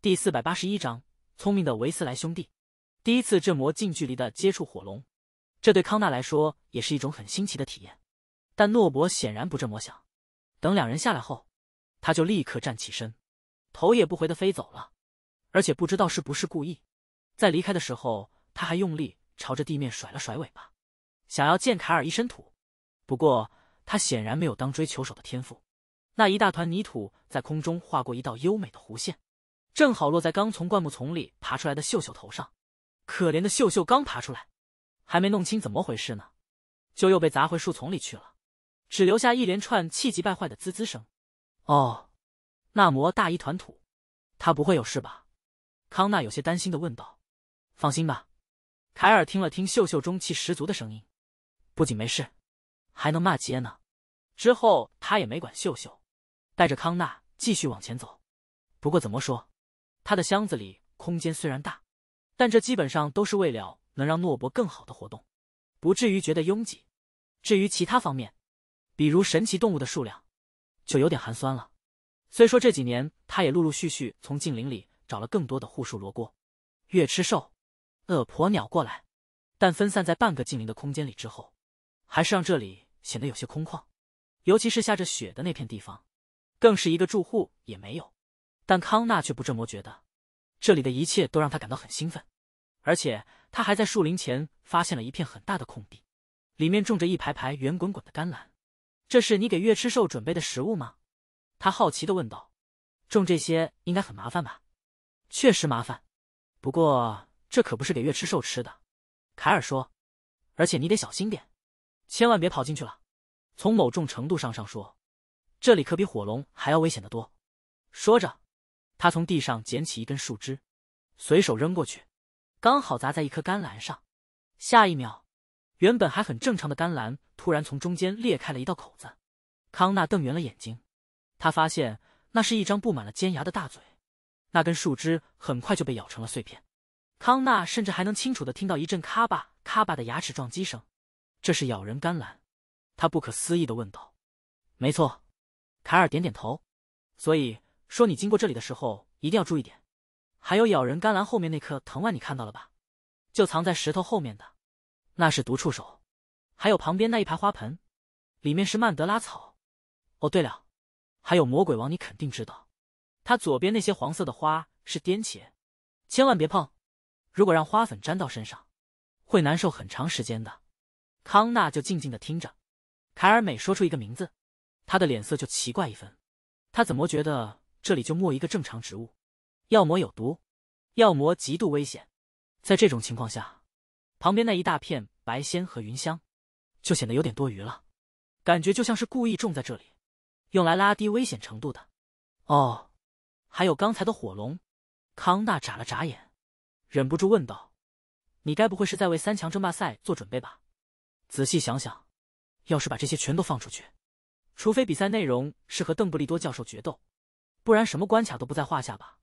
第四百八十一章，聪明的维斯莱兄弟。第一次这魔近距离的接触火龙，这对康纳来说也是一种很新奇的体验。但诺伯显然不这么想。等两人下来后，他就立刻站起身，头也不回的飞走了。而且不知道是不是故意，在离开的时候，他还用力朝着地面甩了甩尾巴，想要溅凯尔一身土。不过他显然没有当追求手的天赋，那一大团泥土在空中划过一道优美的弧线。正好落在刚从灌木丛里爬出来的秀秀头上，可怜的秀秀刚爬出来，还没弄清怎么回事呢，就又被砸回树丛里去了，只留下一连串气急败坏的滋滋声。哦，那魔大一团土，他不会有事吧？康纳有些担心的问道。放心吧，凯尔听了听秀秀中气十足的声音，不仅没事，还能骂街呢。之后他也没管秀秀，带着康纳继续往前走。不过怎么说？他的箱子里空间虽然大，但这基本上都是为了能让诺伯更好的活动，不至于觉得拥挤。至于其他方面，比如神奇动物的数量，就有点寒酸了。虽说这几年他也陆陆续续从近邻里找了更多的护树罗锅、月吃兽、恶婆鸟过来，但分散在半个近邻的空间里之后，还是让这里显得有些空旷。尤其是下着雪的那片地方，更是一个住户也没有。但康纳却不这么觉得，这里的一切都让他感到很兴奋，而且他还在树林前发现了一片很大的空地，里面种着一排排圆滚滚的甘蓝。这是你给月吃兽准备的食物吗？他好奇的问道。种这些应该很麻烦吧？确实麻烦，不过这可不是给月吃兽吃的。凯尔说，而且你得小心点，千万别跑进去了。从某种程度上上说，这里可比火龙还要危险的多。说着。他从地上捡起一根树枝，随手扔过去，刚好砸在一颗甘蓝上。下一秒，原本还很正常的甘蓝突然从中间裂开了一道口子。康纳瞪圆了眼睛，他发现那是一张布满了尖牙的大嘴。那根树枝很快就被咬成了碎片。康纳甚至还能清楚的听到一阵咔吧咔吧的牙齿撞击声。这是咬人甘蓝？他不可思议的问道。没错，凯尔点点头。所以。说你经过这里的时候一定要注意点，还有咬人甘蓝后面那颗藤蔓你看到了吧？就藏在石头后面的，那是毒触手。还有旁边那一排花盆，里面是曼德拉草。哦，对了，还有魔鬼王，你肯定知道。他左边那些黄色的花是颠茄，千万别碰。如果让花粉沾到身上，会难受很长时间的。康纳就静静的听着，凯尔每说出一个名字，他的脸色就奇怪一分。他怎么觉得？这里就没一个正常植物，要么有毒，要么极度危险。在这种情况下，旁边那一大片白仙和云香，就显得有点多余了，感觉就像是故意种在这里，用来拉低危险程度的。哦，还有刚才的火龙，康纳眨了眨眼，忍不住问道：“你该不会是在为三强争霸赛做准备吧？”仔细想想，要是把这些全都放出去，除非比赛内容是和邓布利多教授决斗。不然什么关卡都不在话下吧，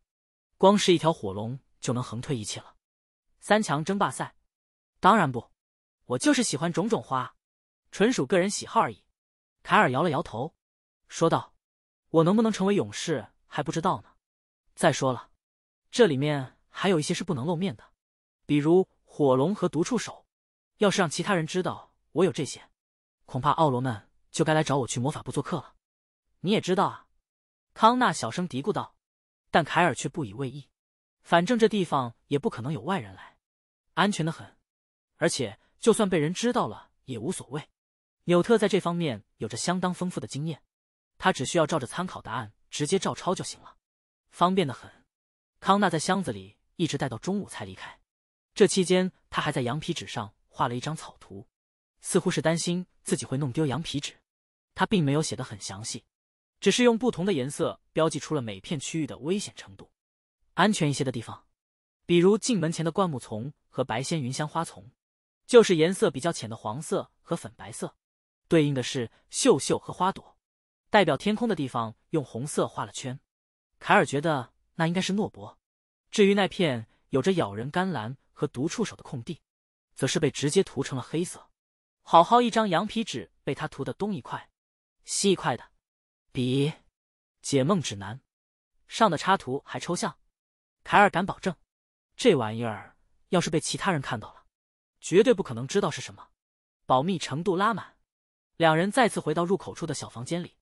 光是一条火龙就能横推一切了。三强争霸赛，当然不，我就是喜欢种种花，纯属个人喜好而已。凯尔摇了摇头，说道：“我能不能成为勇士还不知道呢。再说了，这里面还有一些是不能露面的，比如火龙和毒触手。要是让其他人知道我有这些，恐怕奥罗们就该来找我去魔法部做客了。你也知道啊。”康纳小声嘀咕道，但凯尔却不以为意。反正这地方也不可能有外人来，安全的很。而且就算被人知道了也无所谓。纽特在这方面有着相当丰富的经验，他只需要照着参考答案直接照抄就行了，方便的很。康纳在箱子里一直待到中午才离开。这期间，他还在羊皮纸上画了一张草图，似乎是担心自己会弄丢羊皮纸。他并没有写的很详细。只是用不同的颜色标记出了每片区域的危险程度，安全一些的地方，比如进门前的灌木丛和白仙云香花丛，就是颜色比较浅的黄色和粉白色，对应的是秀秀和花朵。代表天空的地方用红色画了圈，凯尔觉得那应该是诺伯。至于那片有着咬人甘蓝和毒触手的空地，则是被直接涂成了黑色。好好一张羊皮纸被他涂得东一块，西一块的。比《解梦指南》上的插图还抽象，凯尔敢保证，这玩意儿要是被其他人看到了，绝对不可能知道是什么，保密程度拉满。两人再次回到入口处的小房间里，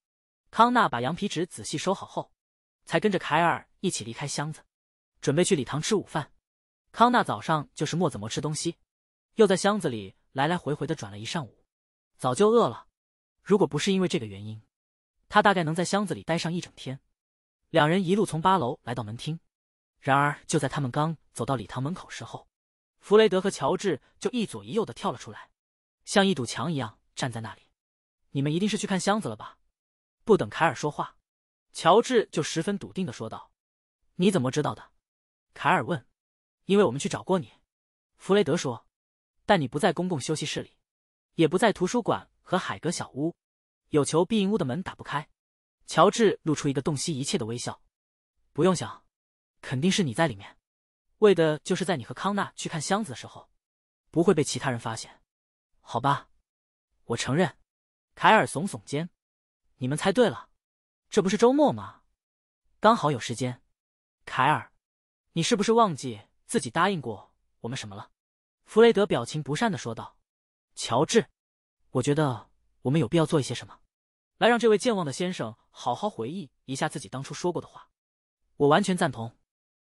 康纳把羊皮纸仔细收好后，才跟着凯尔一起离开箱子，准备去礼堂吃午饭。康纳早上就是墨子墨吃东西，又在箱子里来来回回的转了一上午，早就饿了。如果不是因为这个原因，他大概能在箱子里待上一整天。两人一路从八楼来到门厅，然而就在他们刚走到礼堂门口时候，弗雷德和乔治就一左一右的跳了出来，像一堵墙一样站在那里。你们一定是去看箱子了吧？不等凯尔说话，乔治就十分笃定的说道：“你怎么知道的？”凯尔问。“因为我们去找过你。”弗雷德说，“但你不在公共休息室里，也不在图书馆和海格小屋。”有求必应屋的门打不开，乔治露出一个洞悉一切的微笑。不用想，肯定是你在里面，为的就是在你和康纳去看箱子的时候，不会被其他人发现。好吧，我承认。凯尔耸耸肩，你们猜对了，这不是周末吗？刚好有时间。凯尔，你是不是忘记自己答应过我们什么了？弗雷德表情不善的说道。乔治，我觉得我们有必要做一些什么。来让这位健忘的先生好好回忆一下自己当初说过的话。我完全赞同，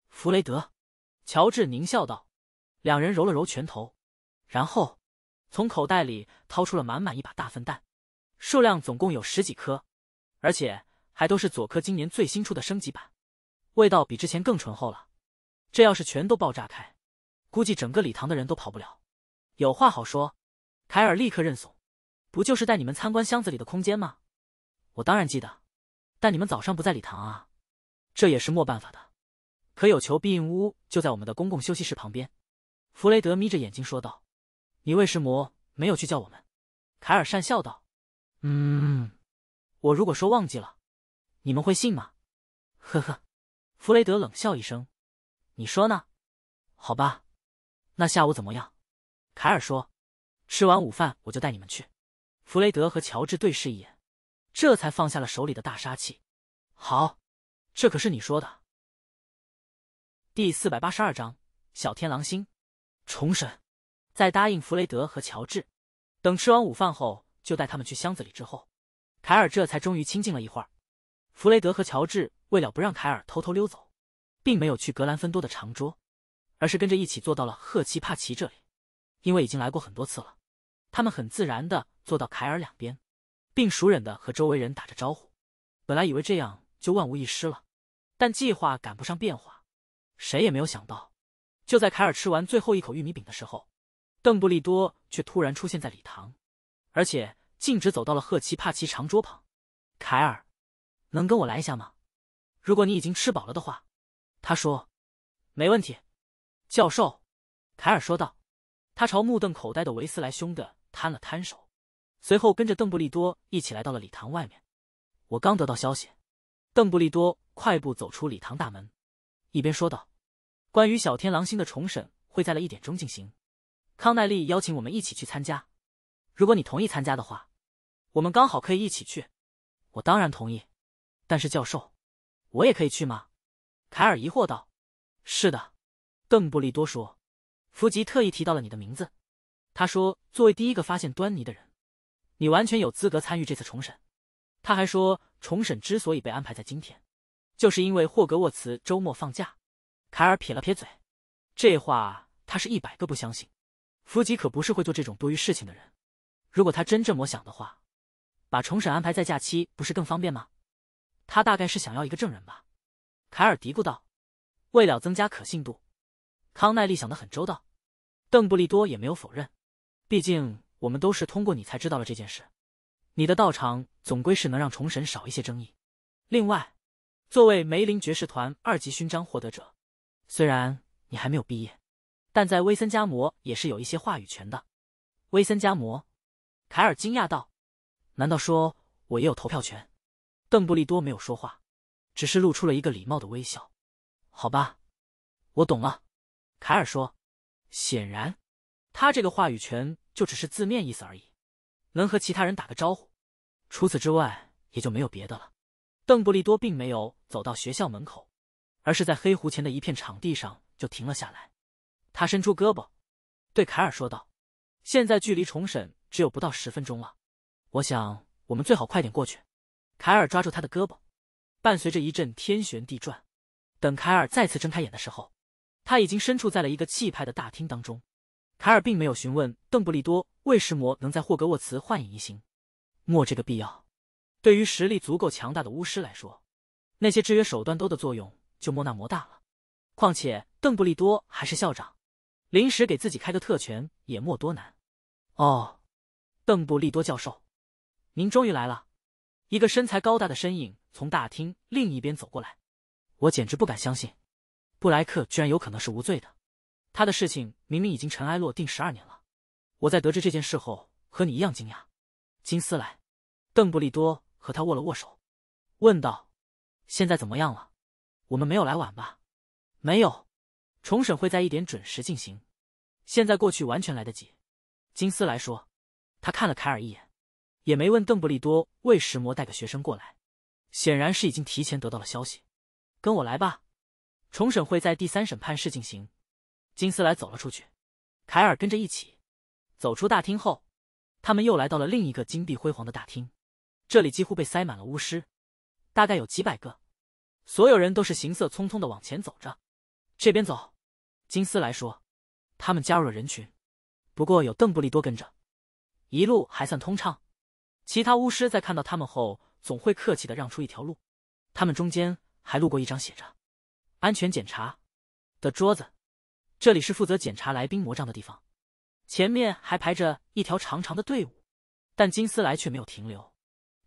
弗雷德，乔治狞笑道。两人揉了揉拳头，然后从口袋里掏出了满满一把大粪蛋，数量总共有十几颗，而且还都是佐科今年最新出的升级版，味道比之前更醇厚了。这要是全都爆炸开，估计整个礼堂的人都跑不了。有话好说，凯尔立刻认怂。不就是带你们参观箱子里的空间吗？我当然记得，但你们早上不在礼堂啊，这也是没办法的。可有求必应屋就在我们的公共休息室旁边。弗雷德眯着眼睛说道：“你为什么没有去叫我们？”凯尔讪笑道：“嗯，我如果说忘记了，你们会信吗？”呵呵，弗雷德冷笑一声：“你说呢？好吧，那下午怎么样？”凯尔说：“吃完午饭我就带你们去。”弗雷德和乔治对视一眼。这才放下了手里的大杀器。好，这可是你说的。第四百八十二章小天狼星重审，在答应弗雷德和乔治，等吃完午饭后就带他们去箱子里之后，凯尔这才终于清静了一会儿。弗雷德和乔治为了不让凯尔偷偷溜走，并没有去格兰芬多的长桌，而是跟着一起坐到了赫奇帕奇这里，因为已经来过很多次了，他们很自然的坐到凯尔两边。并熟稔的和周围人打着招呼，本来以为这样就万无一失了，但计划赶不上变化，谁也没有想到，就在凯尔吃完最后一口玉米饼的时候，邓布利多却突然出现在礼堂，而且径直走到了赫奇帕奇长桌旁。凯尔，能跟我来一下吗？如果你已经吃饱了的话，他说。没问题，教授，凯尔说道。他朝目瞪口呆的维斯莱兄的摊了摊手。随后跟着邓布利多一起来到了礼堂外面。我刚得到消息，邓布利多快步走出礼堂大门，一边说道：“关于小天狼星的重审会在了一点钟进行，康奈利邀请我们一起去参加。如果你同意参加的话，我们刚好可以一起去。”我当然同意，但是教授，我也可以去吗？”凯尔疑惑道。“是的。”邓布利多说，“弗吉特意提到了你的名字，他说作为第一个发现端倪的人。”你完全有资格参与这次重审，他还说重审之所以被安排在今天，就是因为霍格沃茨周末放假。凯尔撇了撇嘴，这话他是一百个不相信。伏吉可不是会做这种多余事情的人，如果他真这么想的话，把重审安排在假期不是更方便吗？他大概是想要一个证人吧，凯尔嘀咕道。为了增加可信度，康奈利想的很周到，邓布利多也没有否认，毕竟。我们都是通过你才知道了这件事。你的道场总归是能让重审少一些争议。另外，作为梅林爵士团二级勋章获得者，虽然你还没有毕业，但在威森加摩也是有一些话语权的。威森加摩，凯尔惊讶道：“难道说我也有投票权？”邓布利多没有说话，只是露出了一个礼貌的微笑。“好吧，我懂了。”凯尔说。显然，他这个话语权。就只是字面意思而已，能和其他人打个招呼，除此之外也就没有别的了。邓布利多并没有走到学校门口，而是在黑湖前的一片场地上就停了下来。他伸出胳膊，对凯尔说道：“现在距离重审只有不到十分钟了，我想我们最好快点过去。”凯尔抓住他的胳膊，伴随着一阵天旋地转，等凯尔再次睁开眼的时候，他已经身处在了一个气派的大厅当中。卡尔并没有询问邓布利多为什么能在霍格沃茨幻影移形，没这个必要。对于实力足够强大的巫师来说，那些制约手段都的作用就莫那么大了。况且邓布利多还是校长，临时给自己开个特权也莫多难。哦，邓布利多教授，您终于来了！一个身材高大的身影从大厅另一边走过来。我简直不敢相信，布莱克居然有可能是无罪的。他的事情明明已经尘埃落定十二年了，我在得知这件事后和你一样惊讶。金斯莱，邓布利多和他握了握手，问道：“现在怎么样了？我们没有来晚吧？”“没有，重审会在一点准时进行，现在过去完全来得及。”金斯莱说，他看了凯尔一眼，也没问邓布利多为石魔带个学生过来，显然是已经提前得到了消息。“跟我来吧，重审会在第三审判室进行。”金斯莱走了出去，凯尔跟着一起。走出大厅后，他们又来到了另一个金碧辉煌的大厅，这里几乎被塞满了巫师，大概有几百个。所有人都是行色匆匆的往前走着。这边走，金斯莱说。他们加入了人群，不过有邓布利多跟着，一路还算通畅。其他巫师在看到他们后，总会客气的让出一条路。他们中间还路过一张写着“安全检查”的桌子。这里是负责检查来宾魔杖的地方，前面还排着一条长长的队伍，但金丝莱却没有停留，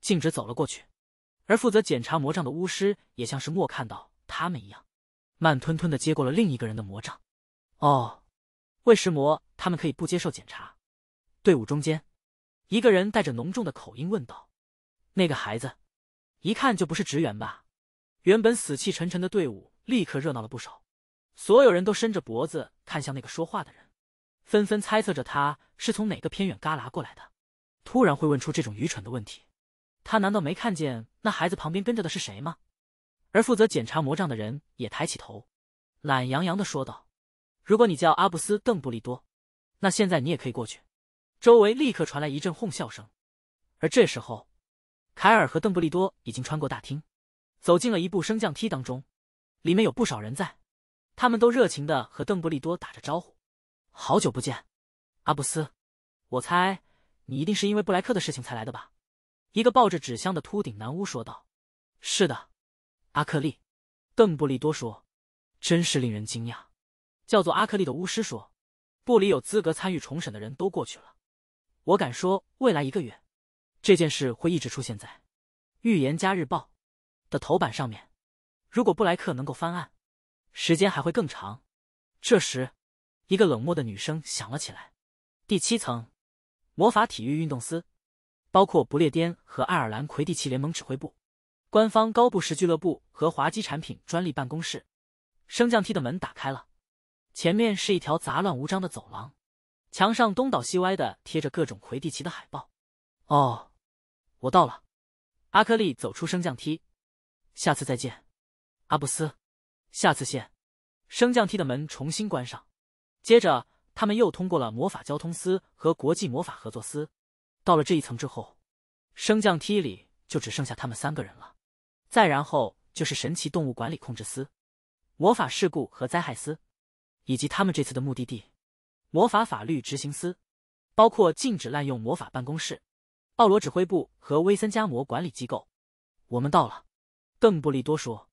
径直走了过去。而负责检查魔杖的巫师也像是莫看到他们一样，慢吞吞的接过了另一个人的魔杖。哦，为什魔，他们可以不接受检查。队伍中间，一个人带着浓重的口音问道：“那个孩子，一看就不是职员吧？”原本死气沉沉的队伍立刻热闹了不少。所有人都伸着脖子看向那个说话的人，纷纷猜测着他是从哪个偏远旮旯过来的，突然会问出这种愚蠢的问题。他难道没看见那孩子旁边跟着的是谁吗？而负责检查魔杖的人也抬起头，懒洋洋的说道：“如果你叫阿布斯·邓布利多，那现在你也可以过去。”周围立刻传来一阵哄笑声。而这时候，凯尔和邓布利多已经穿过大厅，走进了一部升降梯当中，里面有不少人在。他们都热情的和邓布利多打着招呼，好久不见，阿布斯，我猜你一定是因为布莱克的事情才来的吧？一个抱着纸箱的秃顶男巫说道。是的，阿克利，邓布利多说。真是令人惊讶，叫做阿克利的巫师说，布里有资格参与重审的人都过去了，我敢说未来一个月，这件事会一直出现在《预言家日报》的头版上面。如果布莱克能够翻案。时间还会更长。这时，一个冷漠的女声响了起来：“第七层，魔法体育运动司，包括不列颠和爱尔兰魁地奇联盟指挥部、官方高布什俱乐部和滑稽产品专利办公室。”升降梯的门打开了，前面是一条杂乱无章的走廊，墙上东倒西歪的贴着各种魁地奇的海报。哦，我到了。阿克利走出升降梯。下次再见，阿布斯。下次见。升降梯的门重新关上，接着他们又通过了魔法交通司和国际魔法合作司。到了这一层之后，升降梯里就只剩下他们三个人了。再然后就是神奇动物管理控制司、魔法事故和灾害司，以及他们这次的目的地——魔法法律执行司，包括禁止滥用魔法办公室、奥罗指挥部和威森加魔管理机构。我们到了，邓布利多说。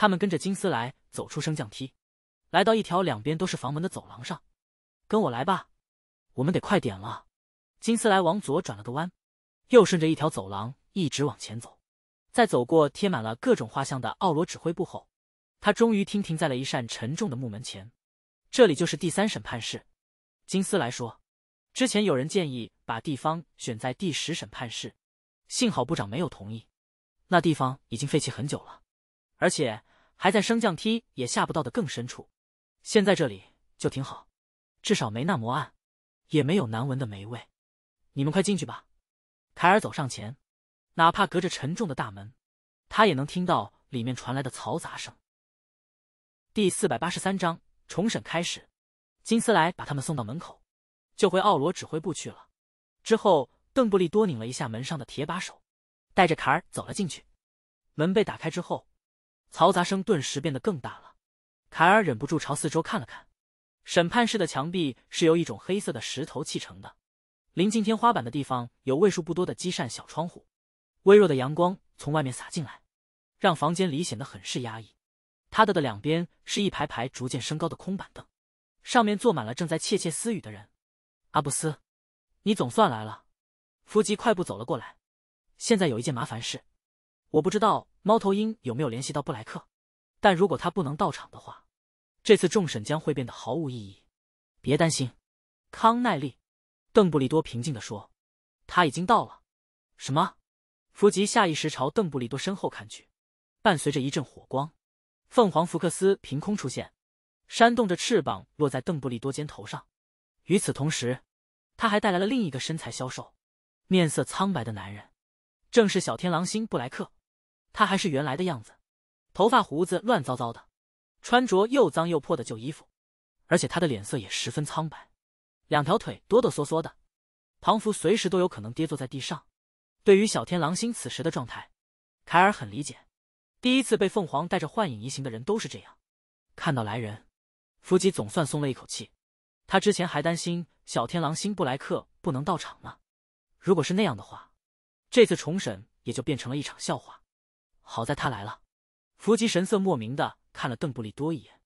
他们跟着金丝莱走出升降梯，来到一条两边都是房门的走廊上。跟我来吧，我们得快点了。金丝莱往左转了个弯，又顺着一条走廊一直往前走。在走过贴满了各种画像的奥罗指挥部后，他终于停停在了一扇沉重的木门前。这里就是第三审判室。金丝来说：“之前有人建议把地方选在第十审判室，幸好部长没有同意。那地方已经废弃很久了，而且……”还在升降梯也下不到的更深处，现在这里就挺好，至少没那么暗，也没有难闻的霉味。你们快进去吧。凯尔走上前，哪怕隔着沉重的大门，他也能听到里面传来的嘈杂声。第四百八十三章重审开始。金斯莱把他们送到门口，就回奥罗指挥部去了。之后，邓布利多拧了一下门上的铁把手，带着卡尔走了进去。门被打开之后。嘈杂声顿时变得更大了，凯尔忍不住朝四周看了看。审判室的墙壁是由一种黑色的石头砌成的，临近天花板的地方有为数不多的积扇小窗户，微弱的阳光从外面洒进来，让房间里显得很是压抑。他的的两边是一排排逐渐升高的空板凳，上面坐满了正在窃窃私语的人。阿布斯，你总算来了。弗吉快步走了过来。现在有一件麻烦事，我不知道。猫头鹰有没有联系到布莱克？但如果他不能到场的话，这次众审将会变得毫无意义。别担心，康奈利，邓布利多平静地说，他已经到了。什么？弗吉下意识朝邓布利多身后看去，伴随着一阵火光，凤凰福克斯凭空出现，扇动着翅膀落在邓布利多肩头上。与此同时，他还带来了另一个身材消瘦、面色苍白的男人，正是小天狼星布莱克。他还是原来的样子，头发胡子乱糟糟的，穿着又脏又破的旧衣服，而且他的脸色也十分苍白，两条腿哆哆嗦嗦的，庞福随时都有可能跌坐在地上。对于小天狼星此时的状态，凯尔很理解。第一次被凤凰带着幻影移形的人都是这样。看到来人，伏吉总算松了一口气，他之前还担心小天狼星布莱克不能到场呢。如果是那样的话，这次重审也就变成了一场笑话。好在他来了，伏吉神色莫名的看了邓布利多一眼，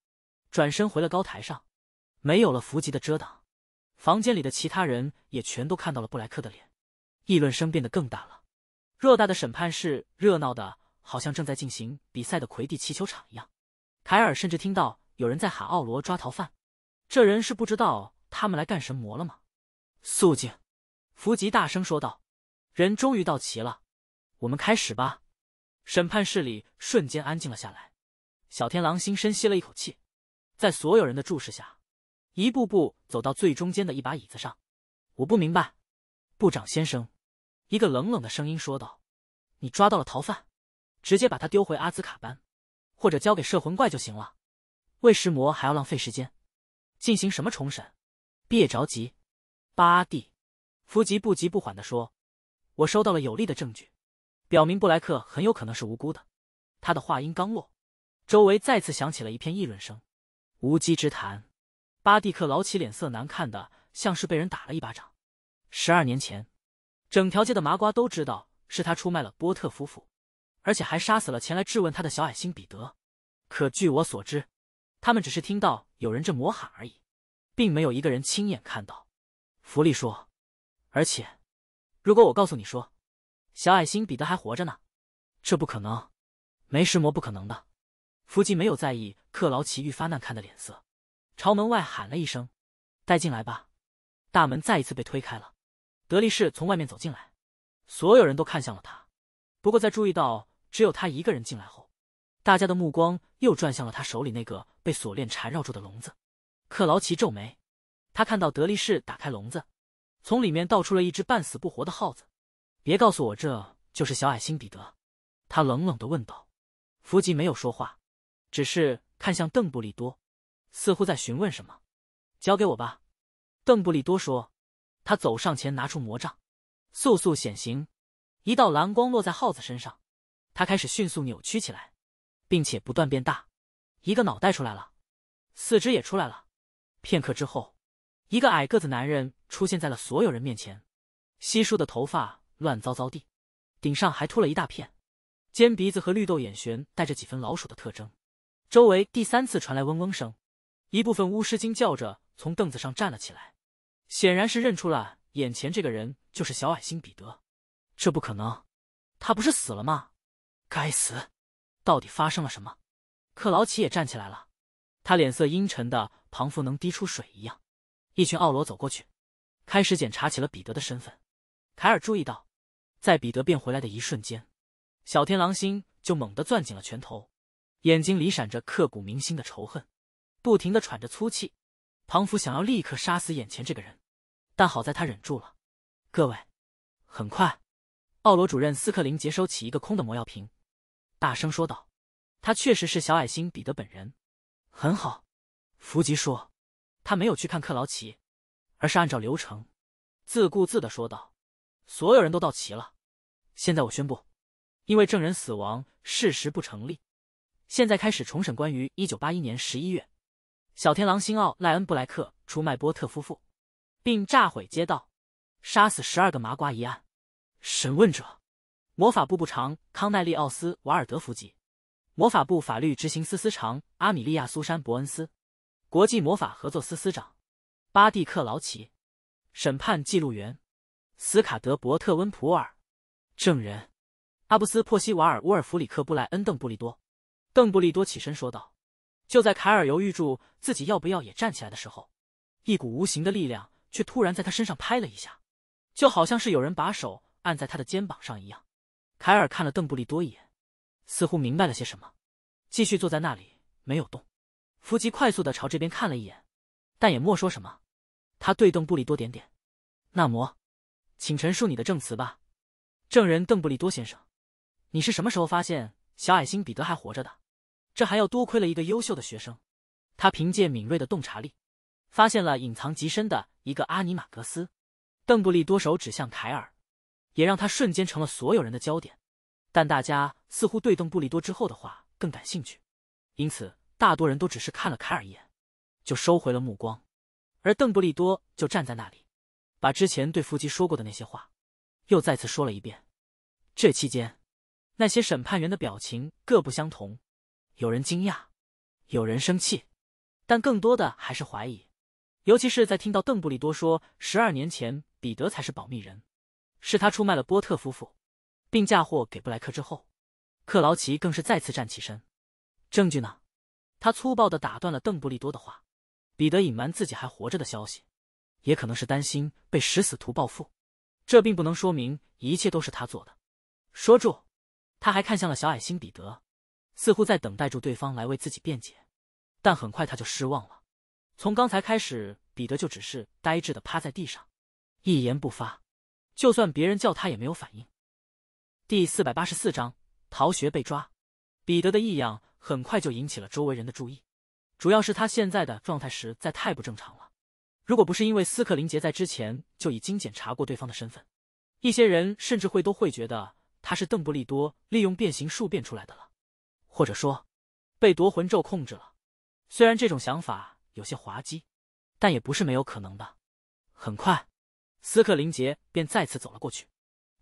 转身回了高台上。没有了伏吉的遮挡，房间里的其他人也全都看到了布莱克的脸，议论声变得更大了。偌大的审判室热闹的好像正在进行比赛的魁地奇球场一样。凯尔甚至听到有人在喊奥罗抓逃犯，这人是不知道他们来干什么了吗？肃静！伏吉大声说道。人终于到齐了，我们开始吧。审判室里瞬间安静了下来，小天狼星深吸了一口气，在所有人的注视下，一步步走到最中间的一把椅子上。我不明白，部长先生，一个冷冷的声音说道：“你抓到了逃犯，直接把他丢回阿兹卡班，或者交给摄魂怪就行了，为食魔还要浪费时间进行什么重审？别着急。”巴蒂·弗吉不急不缓的说：“我收到了有力的证据。”表明布莱克很有可能是无辜的。他的话音刚落，周围再次响起了一片议论声。无稽之谈！巴蒂克老乞脸色难看的像是被人打了一巴掌。十二年前，整条街的麻瓜都知道是他出卖了波特夫妇，而且还杀死了前来质问他的小矮星彼得。可据我所知，他们只是听到有人这魔喊而已，并没有一个人亲眼看到。弗利说。而且，如果我告诉你说。小矮星彼得还活着呢，这不可能，没石魔不可能的。伏吉没有在意克劳奇愈发难看的脸色，朝门外喊了一声：“带进来吧。”大门再一次被推开了，德力士从外面走进来，所有人都看向了他。不过在注意到只有他一个人进来后，大家的目光又转向了他手里那个被锁链缠绕住的笼子。克劳奇皱眉，他看到德力士打开笼子，从里面倒出了一只半死不活的耗子。别告诉我这就是小矮星彼得，他冷冷的问道。弗吉没有说话，只是看向邓布利多，似乎在询问什么。交给我吧，邓布利多说。他走上前，拿出魔杖，速速显形。一道蓝光落在耗子身上，他开始迅速扭曲起来，并且不断变大。一个脑袋出来了，四肢也出来了。片刻之后，一个矮个子男人出现在了所有人面前，稀疏的头发。乱糟糟地，顶上还秃了一大片，尖鼻子和绿豆眼旋带着几分老鼠的特征。周围第三次传来嗡嗡声，一部分巫师惊叫着从凳子上站了起来，显然是认出了眼前这个人就是小矮星彼得。这不可能，他不是死了吗？该死，到底发生了什么？克劳奇也站起来了，他脸色阴沉的仿佛能滴出水一样。一群奥罗走过去，开始检查起了彼得的身份。凯尔注意到，在彼得变回来的一瞬间，小天狼星就猛地攥紧了拳头，眼睛里闪着刻骨铭心的仇恨，不停的喘着粗气。庞福想要立刻杀死眼前这个人，但好在他忍住了。各位，很快，奥罗主任斯克林接收起一个空的魔药瓶，大声说道：“他确实是小矮星彼得本人。”很好，弗吉说，他没有去看克劳奇，而是按照流程，自顾自的说道。所有人都到齐了。现在我宣布，因为证人死亡，事实不成立。现在开始重审关于一九八一年十一月，小天狼星·奥赖恩·布莱克出卖波特夫妇，并炸毁街道，杀死十二个麻瓜一案。审问者：魔法部部长康奈利·奥斯瓦尔德·弗吉，魔法部法律执行司司长阿米莉亚·苏珊·伯恩斯，国际魔法合作司司长巴蒂·克劳奇，审判记录员。斯卡德伯特温普尔，证人，阿布斯珀西瓦尔乌尔弗里克布莱恩邓布利多。邓布利多起身说道：“就在凯尔犹豫住自己要不要也站起来的时候，一股无形的力量却突然在他身上拍了一下，就好像是有人把手按在他的肩膀上一样。”凯尔看了邓布利多一眼，似乎明白了些什么，继续坐在那里没有动。弗吉快速的朝这边看了一眼，但也莫说什么。他对邓布利多点点，纳摩。请陈述你的证词吧，证人邓布利多先生，你是什么时候发现小矮星彼得还活着的？这还要多亏了一个优秀的学生，他凭借敏锐的洞察力，发现了隐藏极深的一个阿尼马格斯。邓布利多手指向凯尔，也让他瞬间成了所有人的焦点。但大家似乎对邓布利多之后的话更感兴趣，因此大多人都只是看了凯尔一眼，就收回了目光，而邓布利多就站在那里。把之前对夫吉说过的那些话，又再次说了一遍。这期间，那些审判员的表情各不相同，有人惊讶，有人生气，但更多的还是怀疑。尤其是在听到邓布利多说十二年前彼得才是保密人，是他出卖了波特夫妇，并嫁祸给布莱克之后，克劳奇更是再次站起身。证据呢？他粗暴地打断了邓布利多的话。彼得隐瞒自己还活着的消息。也可能是担心被食死徒报复，这并不能说明一切都是他做的。说住，他还看向了小矮星彼得，似乎在等待住对方来为自己辩解。但很快他就失望了，从刚才开始，彼得就只是呆滞的趴在地上，一言不发，就算别人叫他也没有反应。第四百八十四章逃学被抓，彼得的异样很快就引起了周围人的注意，主要是他现在的状态实在太不正常了。如果不是因为斯克林杰在之前就已经检查过对方的身份，一些人甚至会都会觉得他是邓布利多利用变形术变出来的了，或者说被夺魂咒控制了。虽然这种想法有些滑稽，但也不是没有可能的。很快，斯克林杰便再次走了过去，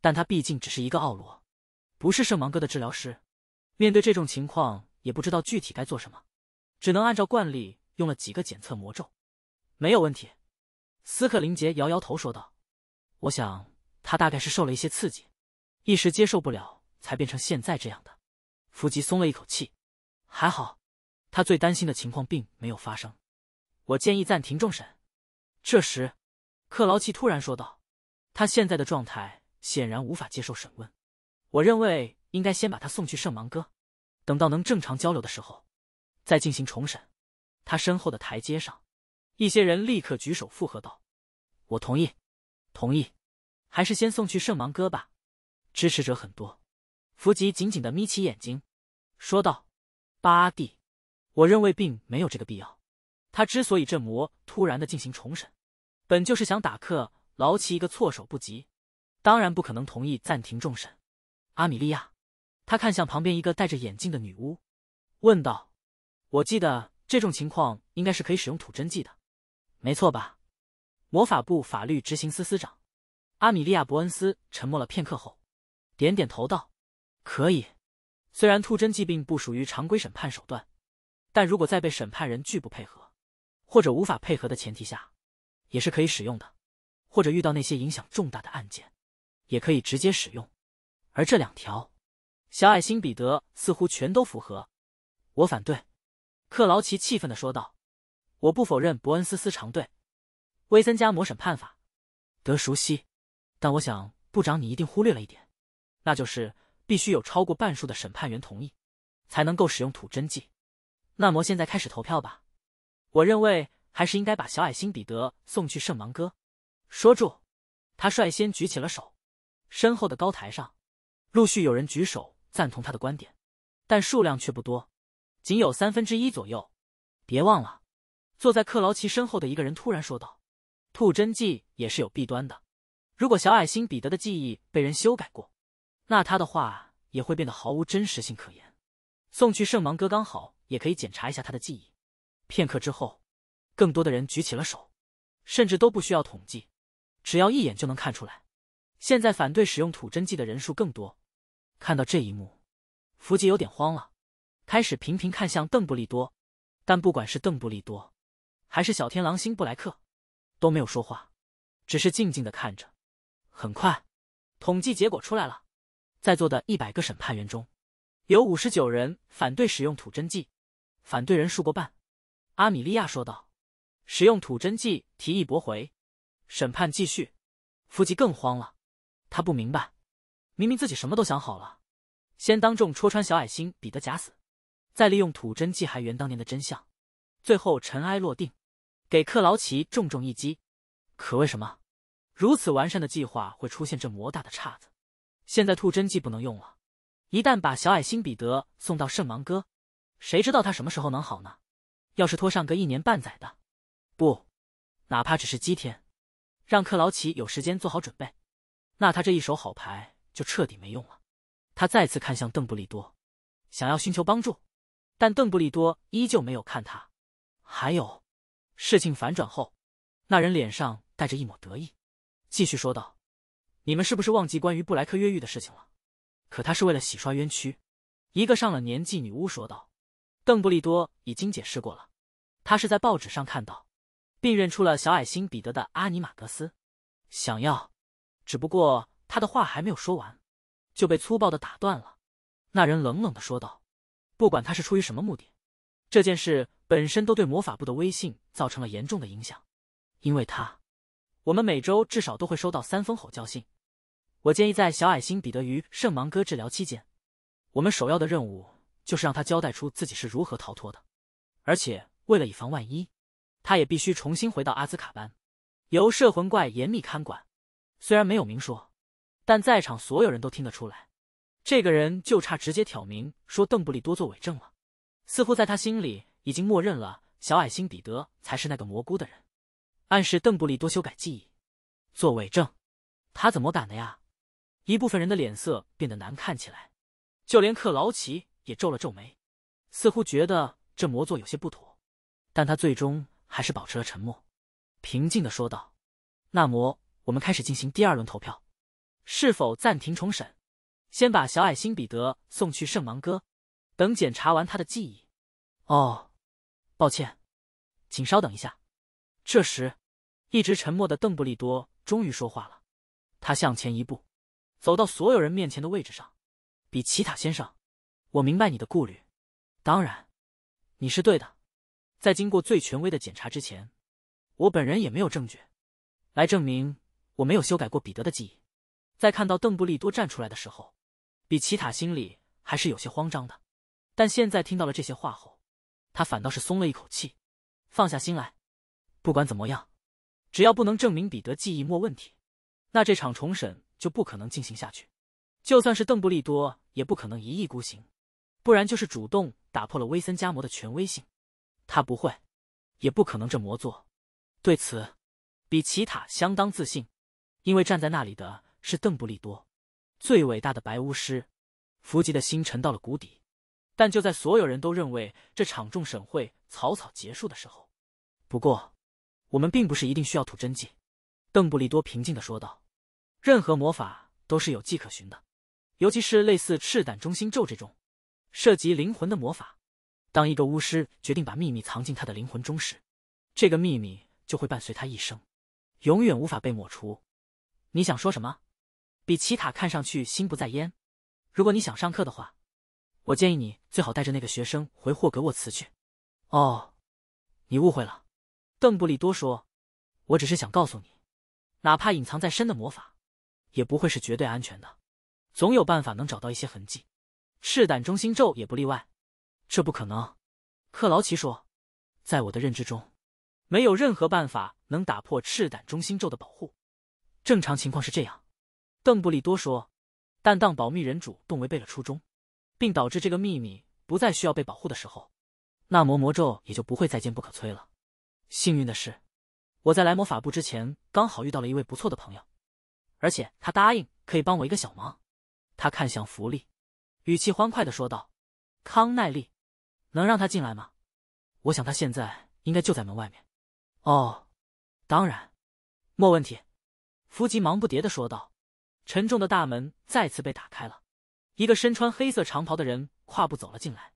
但他毕竟只是一个奥罗，不是圣芒哥的治疗师，面对这种情况也不知道具体该做什么，只能按照惯例用了几个检测魔咒。没有问题，斯克林杰摇摇头说道：“我想他大概是受了一些刺激，一时接受不了，才变成现在这样的。”弗吉松了一口气，还好，他最担心的情况并没有发生。我建议暂停重审。这时，克劳奇突然说道：“他现在的状态显然无法接受审问，我认为应该先把他送去圣芒哥，等到能正常交流的时候，再进行重审。”他身后的台阶上。一些人立刻举手附和道：“我同意，同意，还是先送去圣芒哥吧。”支持者很多，弗吉紧紧的眯起眼睛，说道：“八弟，我认为并没有这个必要。他之所以这魔突然的进行重审，本就是想打克劳奇一个措手不及。当然不可能同意暂停重审。”阿米莉亚，他看向旁边一个戴着眼镜的女巫，问道：“我记得这种情况应该是可以使用吐真剂的。”没错吧？魔法部法律执行司司长阿米莉亚·伯恩斯沉默了片刻后，点点头道：“可以。虽然兔侦疾并不属于常规审判手段，但如果在被审判人拒不配合，或者无法配合的前提下，也是可以使用的。或者遇到那些影响重大的案件，也可以直接使用。而这两条，小矮星彼得似乎全都符合。”我反对！克劳奇气愤地说道。我不否认伯恩斯斯长对威森加摩审判法得熟悉，但我想部长你一定忽略了一点，那就是必须有超过半数的审判员同意，才能够使用吐真剂。那么现在开始投票吧。我认为还是应该把小矮星彼得送去圣芒哥。说住，他率先举起了手，身后的高台上，陆续有人举手赞同他的观点，但数量却不多，仅有三分之一左右。别忘了。坐在克劳奇身后的一个人突然说道：“吐真迹也是有弊端的，如果小矮星彼得的记忆被人修改过，那他的话也会变得毫无真实性可言。送去圣芒哥刚好也可以检查一下他的记忆。”片刻之后，更多的人举起了手，甚至都不需要统计，只要一眼就能看出来。现在反对使用吐真迹的人数更多。看到这一幕，福吉有点慌了，开始频频看向邓布利多，但不管是邓布利多。还是小天狼星布莱克，都没有说话，只是静静的看着。很快，统计结果出来了，在座的一百个审判员中，有五十九人反对使用土真剂，反对人数过半。阿米莉亚说道：“使用土真剂，提议驳回，审判继续。”弗吉更慌了，他不明白，明明自己什么都想好了，先当众戳穿小矮星彼得假死，再利用土真剂还原当年的真相，最后尘埃落定。给克劳奇重重一击，可为什么如此完善的计划会出现这么大的岔子？现在吐真剂不能用了，一旦把小矮星彼得送到圣芒戈，谁知道他什么时候能好呢？要是拖上个一年半载的，不，哪怕只是几天，让克劳奇有时间做好准备，那他这一手好牌就彻底没用了。他再次看向邓布利多，想要寻求帮助，但邓布利多依旧没有看他。还有。事情反转后，那人脸上带着一抹得意，继续说道：“你们是不是忘记关于布莱克越狱的事情了？可他是为了洗刷冤屈。”一个上了年纪女巫说道：“邓布利多已经解释过了，他是在报纸上看到，并认出了小矮星彼得的阿尼马格斯，想要……”只不过他的话还没有说完，就被粗暴的打断了。那人冷冷的说道：“不管他是出于什么目的。”这件事本身都对魔法部的威信造成了严重的影响，因为他，我们每周至少都会收到三封吼叫信。我建议，在小矮星彼得于圣芒戈治疗期间，我们首要的任务就是让他交代出自己是如何逃脱的。而且，为了以防万一，他也必须重新回到阿兹卡班，由摄魂怪严密看管。虽然没有明说，但在场所有人都听得出来，这个人就差直接挑明说邓布利多做伪证了。似乎在他心里已经默认了小矮星彼得才是那个蘑菇的人，暗示邓布利多修改记忆，作伪证，他怎么敢的呀？一部分人的脸色变得难看起来，就连克劳奇也皱了皱眉，似乎觉得这魔作有些不妥，但他最终还是保持了沉默，平静的说道：“那么，我们开始进行第二轮投票，是否暂停重审？先把小矮星彼得送去圣芒戈。”等检查完他的记忆，哦，抱歉，请稍等一下。这时，一直沉默的邓布利多终于说话了。他向前一步，走到所有人面前的位置上。比奇塔先生，我明白你的顾虑，当然，你是对的。在经过最权威的检查之前，我本人也没有证据来证明我没有修改过彼得的记忆。在看到邓布利多站出来的时候，比奇塔心里还是有些慌张的。但现在听到了这些话后，他反倒是松了一口气，放下心来。不管怎么样，只要不能证明彼得记忆没问题，那这场重审就不可能进行下去。就算是邓布利多，也不可能一意孤行，不然就是主动打破了威森加魔的权威性。他不会，也不可能这么做。对此，比奇塔相当自信，因为站在那里的是邓布利多，最伟大的白巫师。伏吉的心沉到了谷底。但就在所有人都认为这场众审会草草结束的时候，不过，我们并不是一定需要吐真迹。”邓布利多平静的说道，“任何魔法都是有迹可循的，尤其是类似赤胆中心咒这种涉及灵魂的魔法。当一个巫师决定把秘密藏进他的灵魂中时，这个秘密就会伴随他一生，永远无法被抹除。你想说什么？”比奇塔看上去心不在焉。如果你想上课的话。我建议你最好带着那个学生回霍格沃茨去。哦，你误会了，邓布利多说，我只是想告诉你，哪怕隐藏在身的魔法，也不会是绝对安全的，总有办法能找到一些痕迹。赤胆中心咒也不例外。这不可能，克劳奇说，在我的认知中，没有任何办法能打破赤胆中心咒的保护。正常情况是这样，邓布利多说，但当保密人主动违背了初衷。并导致这个秘密不再需要被保护的时候，那魔魔咒也就不会再坚不可摧了。幸运的是，我在来魔法部之前刚好遇到了一位不错的朋友，而且他答应可以帮我一个小忙。他看向福利，语气欢快的说道：“康奈利，能让他进来吗？我想他现在应该就在门外面。”“哦，当然，莫问题。”福吉忙不迭的说道。沉重的大门再次被打开了。一个身穿黑色长袍的人跨步走了进来，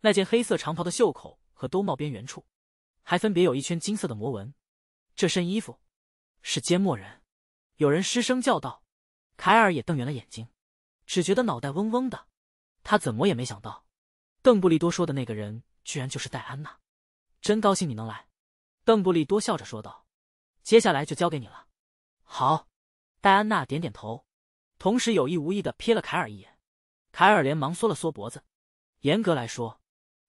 那件黑色长袍的袖口和兜帽边缘处，还分别有一圈金色的魔纹。这身衣服是缄默人，有人失声叫道。凯尔也瞪圆了眼睛，只觉得脑袋嗡嗡的。他怎么也没想到，邓布利多说的那个人居然就是戴安娜。真高兴你能来，邓布利多笑着说道。接下来就交给你了。好，戴安娜点点头，同时有意无意的瞥了凯尔一眼。凯尔连忙缩了缩脖子。严格来说，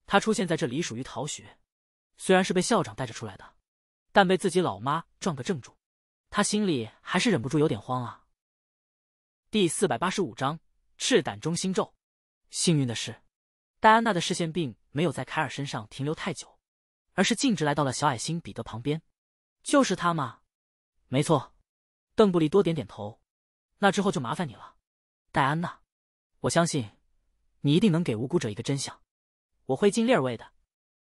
他出现在这里属于逃学，虽然是被校长带着出来的，但被自己老妈撞个正着，他心里还是忍不住有点慌啊。第四百八十五章赤胆忠心咒。幸运的是，戴安娜的视线并没有在凯尔身上停留太久，而是径直来到了小矮星彼得旁边。就是他嘛，没错。邓布利多点点头。那之后就麻烦你了，戴安娜。我相信，你一定能给无辜者一个真相。我会尽力而为的。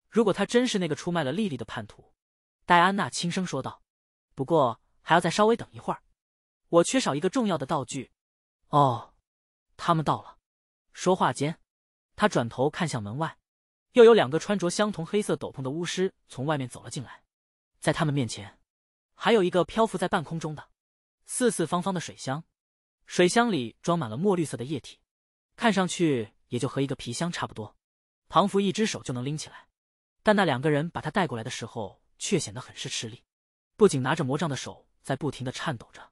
如果他真是那个出卖了莉莉的叛徒，戴安娜轻声说道。不过还要再稍微等一会儿，我缺少一个重要的道具。哦，他们到了。说话间，他转头看向门外，又有两个穿着相同黑色斗篷的巫师从外面走了进来。在他们面前，还有一个漂浮在半空中的四四方方的水箱，水箱里装满了墨绿色的液体。看上去也就和一个皮箱差不多，庞福一只手就能拎起来，但那两个人把他带过来的时候却显得很是吃力，不仅拿着魔杖的手在不停的颤抖着，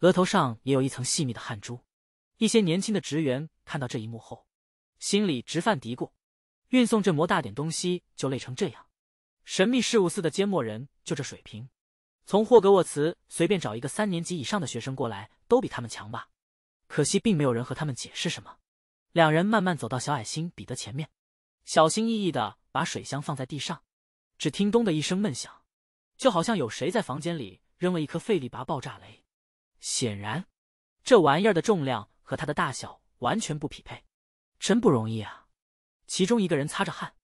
额头上也有一层细密的汗珠。一些年轻的职员看到这一幕后，心里直犯嘀咕：运送这魔大点东西就累成这样，神秘事务司的缄默人就这水平，从霍格沃茨随便找一个三年级以上的学生过来都比他们强吧？可惜并没有人和他们解释什么。两人慢慢走到小矮星彼得前面，小心翼翼的把水箱放在地上。只听“咚”的一声闷响，就好像有谁在房间里扔了一颗费力拔爆炸雷。显然，这玩意儿的重量和它的大小完全不匹配。真不容易啊！其中一个人擦着汗，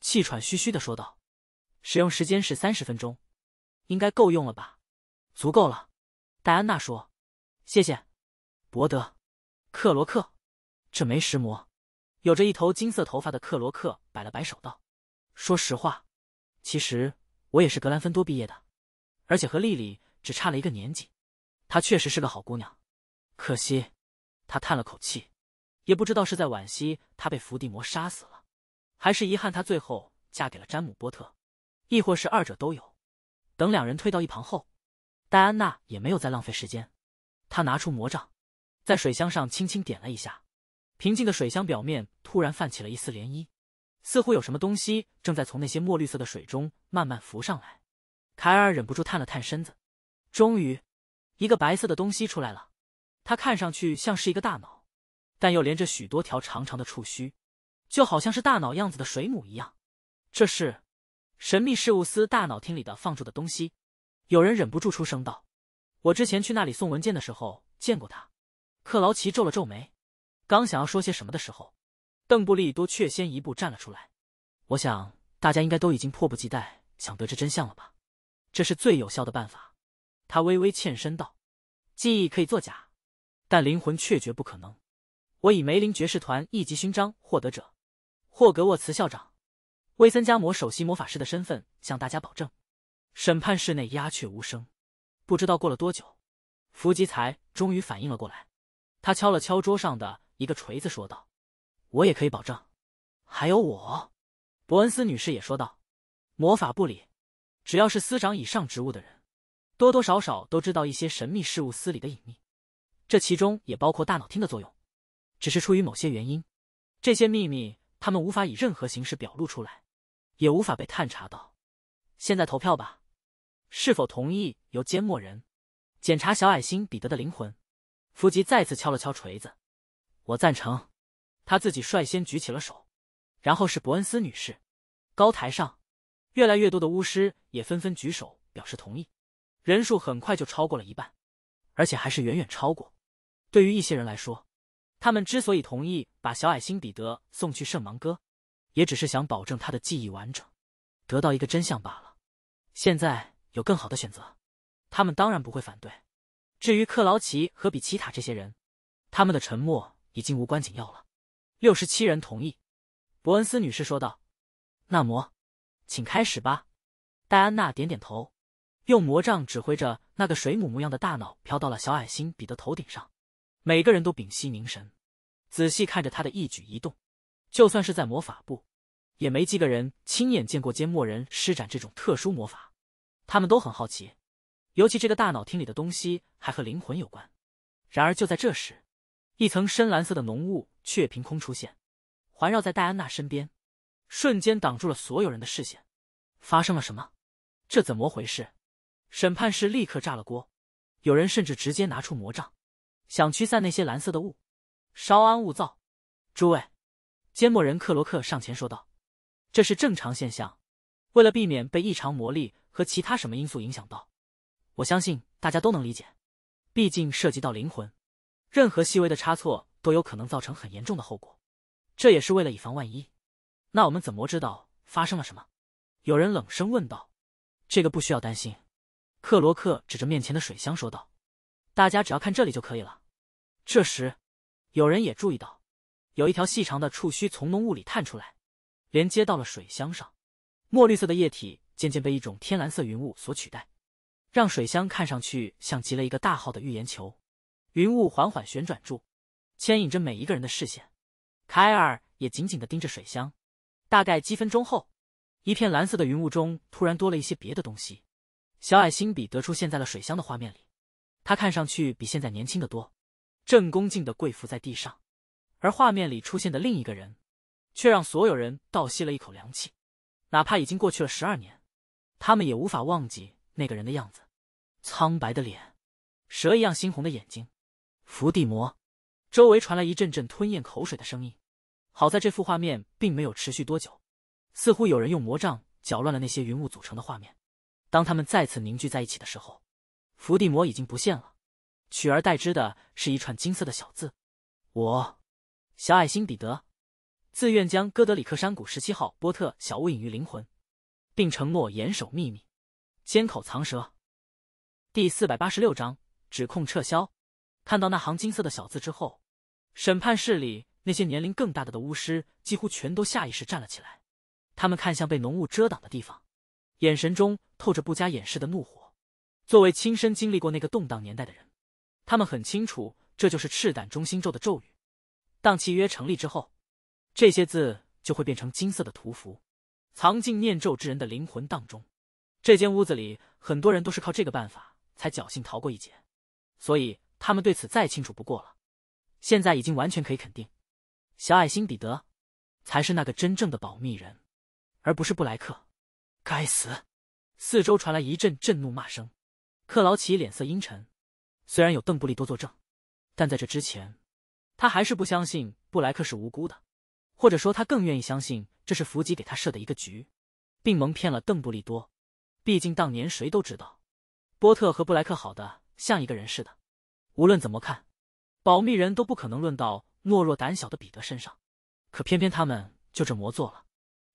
气喘吁吁的说道：“使用时间是三十分钟，应该够用了吧？”“足够了。”戴安娜说。“谢谢，伯德，克罗克。”这没石魔，有着一头金色头发的克罗克摆了摆手道：“说实话，其实我也是格兰芬多毕业的，而且和丽丽只差了一个年纪。她确实是个好姑娘，可惜。”他叹了口气，也不知道是在惋惜她被伏地魔杀死了，还是遗憾她最后嫁给了詹姆波特，亦或是二者都有。等两人退到一旁后，戴安娜也没有再浪费时间，她拿出魔杖，在水箱上轻轻点了一下。平静的水箱表面突然泛起了一丝涟漪，似乎有什么东西正在从那些墨绿色的水中慢慢浮上来。凯尔忍不住探了探身子，终于，一个白色的东西出来了。它看上去像是一个大脑，但又连着许多条长长的触须，就好像是大脑样子的水母一样。这是神秘事务司大脑厅里的放住的东西。有人忍不住出声道：“我之前去那里送文件的时候见过他。”克劳奇皱了皱眉。刚想要说些什么的时候，邓布利多却先一步站了出来。我想大家应该都已经迫不及待想得知真相了吧？这是最有效的办法。他微微欠身道：“记忆可以作假，但灵魂却绝不可能。”我以梅林爵士团一级勋章获得者、霍格沃茨校长、威森加摩首席魔法师的身份向大家保证。审判室内鸦雀无声。不知道过了多久，伏吉才终于反应了过来。他敲了敲桌上的。一个锤子说道：“我也可以保证。”还有我，伯恩斯女士也说道：“魔法部里，只要是司长以上职务的人，多多少少都知道一些神秘事务司里的隐秘。这其中也包括大脑厅的作用。只是出于某些原因，这些秘密他们无法以任何形式表露出来，也无法被探查到。现在投票吧，是否同意由缄默人检查小矮星彼得的灵魂？”伏吉再次敲了敲锤子。我赞成，他自己率先举起了手，然后是伯恩斯女士。高台上，越来越多的巫师也纷纷举手表示同意，人数很快就超过了一半，而且还是远远超过。对于一些人来说，他们之所以同意把小矮星彼得送去圣芒哥，也只是想保证他的记忆完整，得到一个真相罢了。现在有更好的选择，他们当然不会反对。至于克劳奇和比奇塔这些人，他们的沉默。已经无关紧要了。六十七人同意，伯恩斯女士说道：“那么，请开始吧。”戴安娜点点头，用魔杖指挥着那个水母模样的大脑飘到了小矮星彼得头顶上。每个人都屏息凝神，仔细看着他的一举一动。就算是在魔法部，也没几个人亲眼见过缄默人施展这种特殊魔法。他们都很好奇，尤其这个大脑厅里的东西还和灵魂有关。然而，就在这时。一层深蓝色的浓雾却凭空出现，环绕在戴安娜身边，瞬间挡住了所有人的视线。发生了什么？这怎么回事？审判室立刻炸了锅，有人甚至直接拿出魔杖，想驱散那些蓝色的雾。稍安勿躁，诸位，缄默人克罗克上前说道：“这是正常现象，为了避免被异常魔力和其他什么因素影响到，我相信大家都能理解，毕竟涉及到灵魂。”任何细微的差错都有可能造成很严重的后果，这也是为了以防万一。那我们怎么知道发生了什么？有人冷声问道。这个不需要担心，克罗克指着面前的水箱说道。大家只要看这里就可以了。这时，有人也注意到，有一条细长的触须从浓雾里探出来，连接到了水箱上。墨绿色的液体渐渐被一种天蓝色云雾所取代，让水箱看上去像极了一个大号的预言球。云雾缓缓旋转住，牵引着每一个人的视线。凯尔也紧紧的盯着水箱。大概几分钟后，一片蓝色的云雾中突然多了一些别的东西。小矮星彼得出现在了水箱的画面里。他看上去比现在年轻的多，正恭敬的跪伏在地上。而画面里出现的另一个人，却让所有人倒吸了一口凉气。哪怕已经过去了十二年，他们也无法忘记那个人的样子：苍白的脸，蛇一样猩红的眼睛。伏地魔，周围传来一阵阵吞咽口水的声音。好在这幅画面并没有持续多久，似乎有人用魔杖搅乱了那些云雾组成的画面。当他们再次凝聚在一起的时候，伏地魔已经不见了，取而代之的是一串金色的小字：“我，小矮星彼得，自愿将哥德里克山谷十七号波特小屋隐于灵魂，并承诺严守秘密，缄口藏舌。”第四百八十六章：指控撤销。看到那行金色的小字之后，审判室里那些年龄更大的的巫师几乎全都下意识站了起来，他们看向被浓雾遮挡的地方，眼神中透着不加掩饰的怒火。作为亲身经历过那个动荡年代的人，他们很清楚，这就是赤胆忠心咒的咒语。当契约成立之后，这些字就会变成金色的屠符，藏进念咒之人的灵魂当中。这间屋子里很多人都是靠这个办法才侥幸逃过一劫，所以。他们对此再清楚不过了，现在已经完全可以肯定，小矮星彼得才是那个真正的保密人，而不是布莱克。该死！四周传来一阵震怒骂声。克劳奇脸色阴沉。虽然有邓布利多作证，但在这之前，他还是不相信布莱克是无辜的，或者说他更愿意相信这是伏吉给他设的一个局，并蒙骗了邓布利多。毕竟当年谁都知道，波特和布莱克好的像一个人似的。无论怎么看，保密人都不可能论到懦弱胆小的彼得身上，可偏偏他们就这魔做了，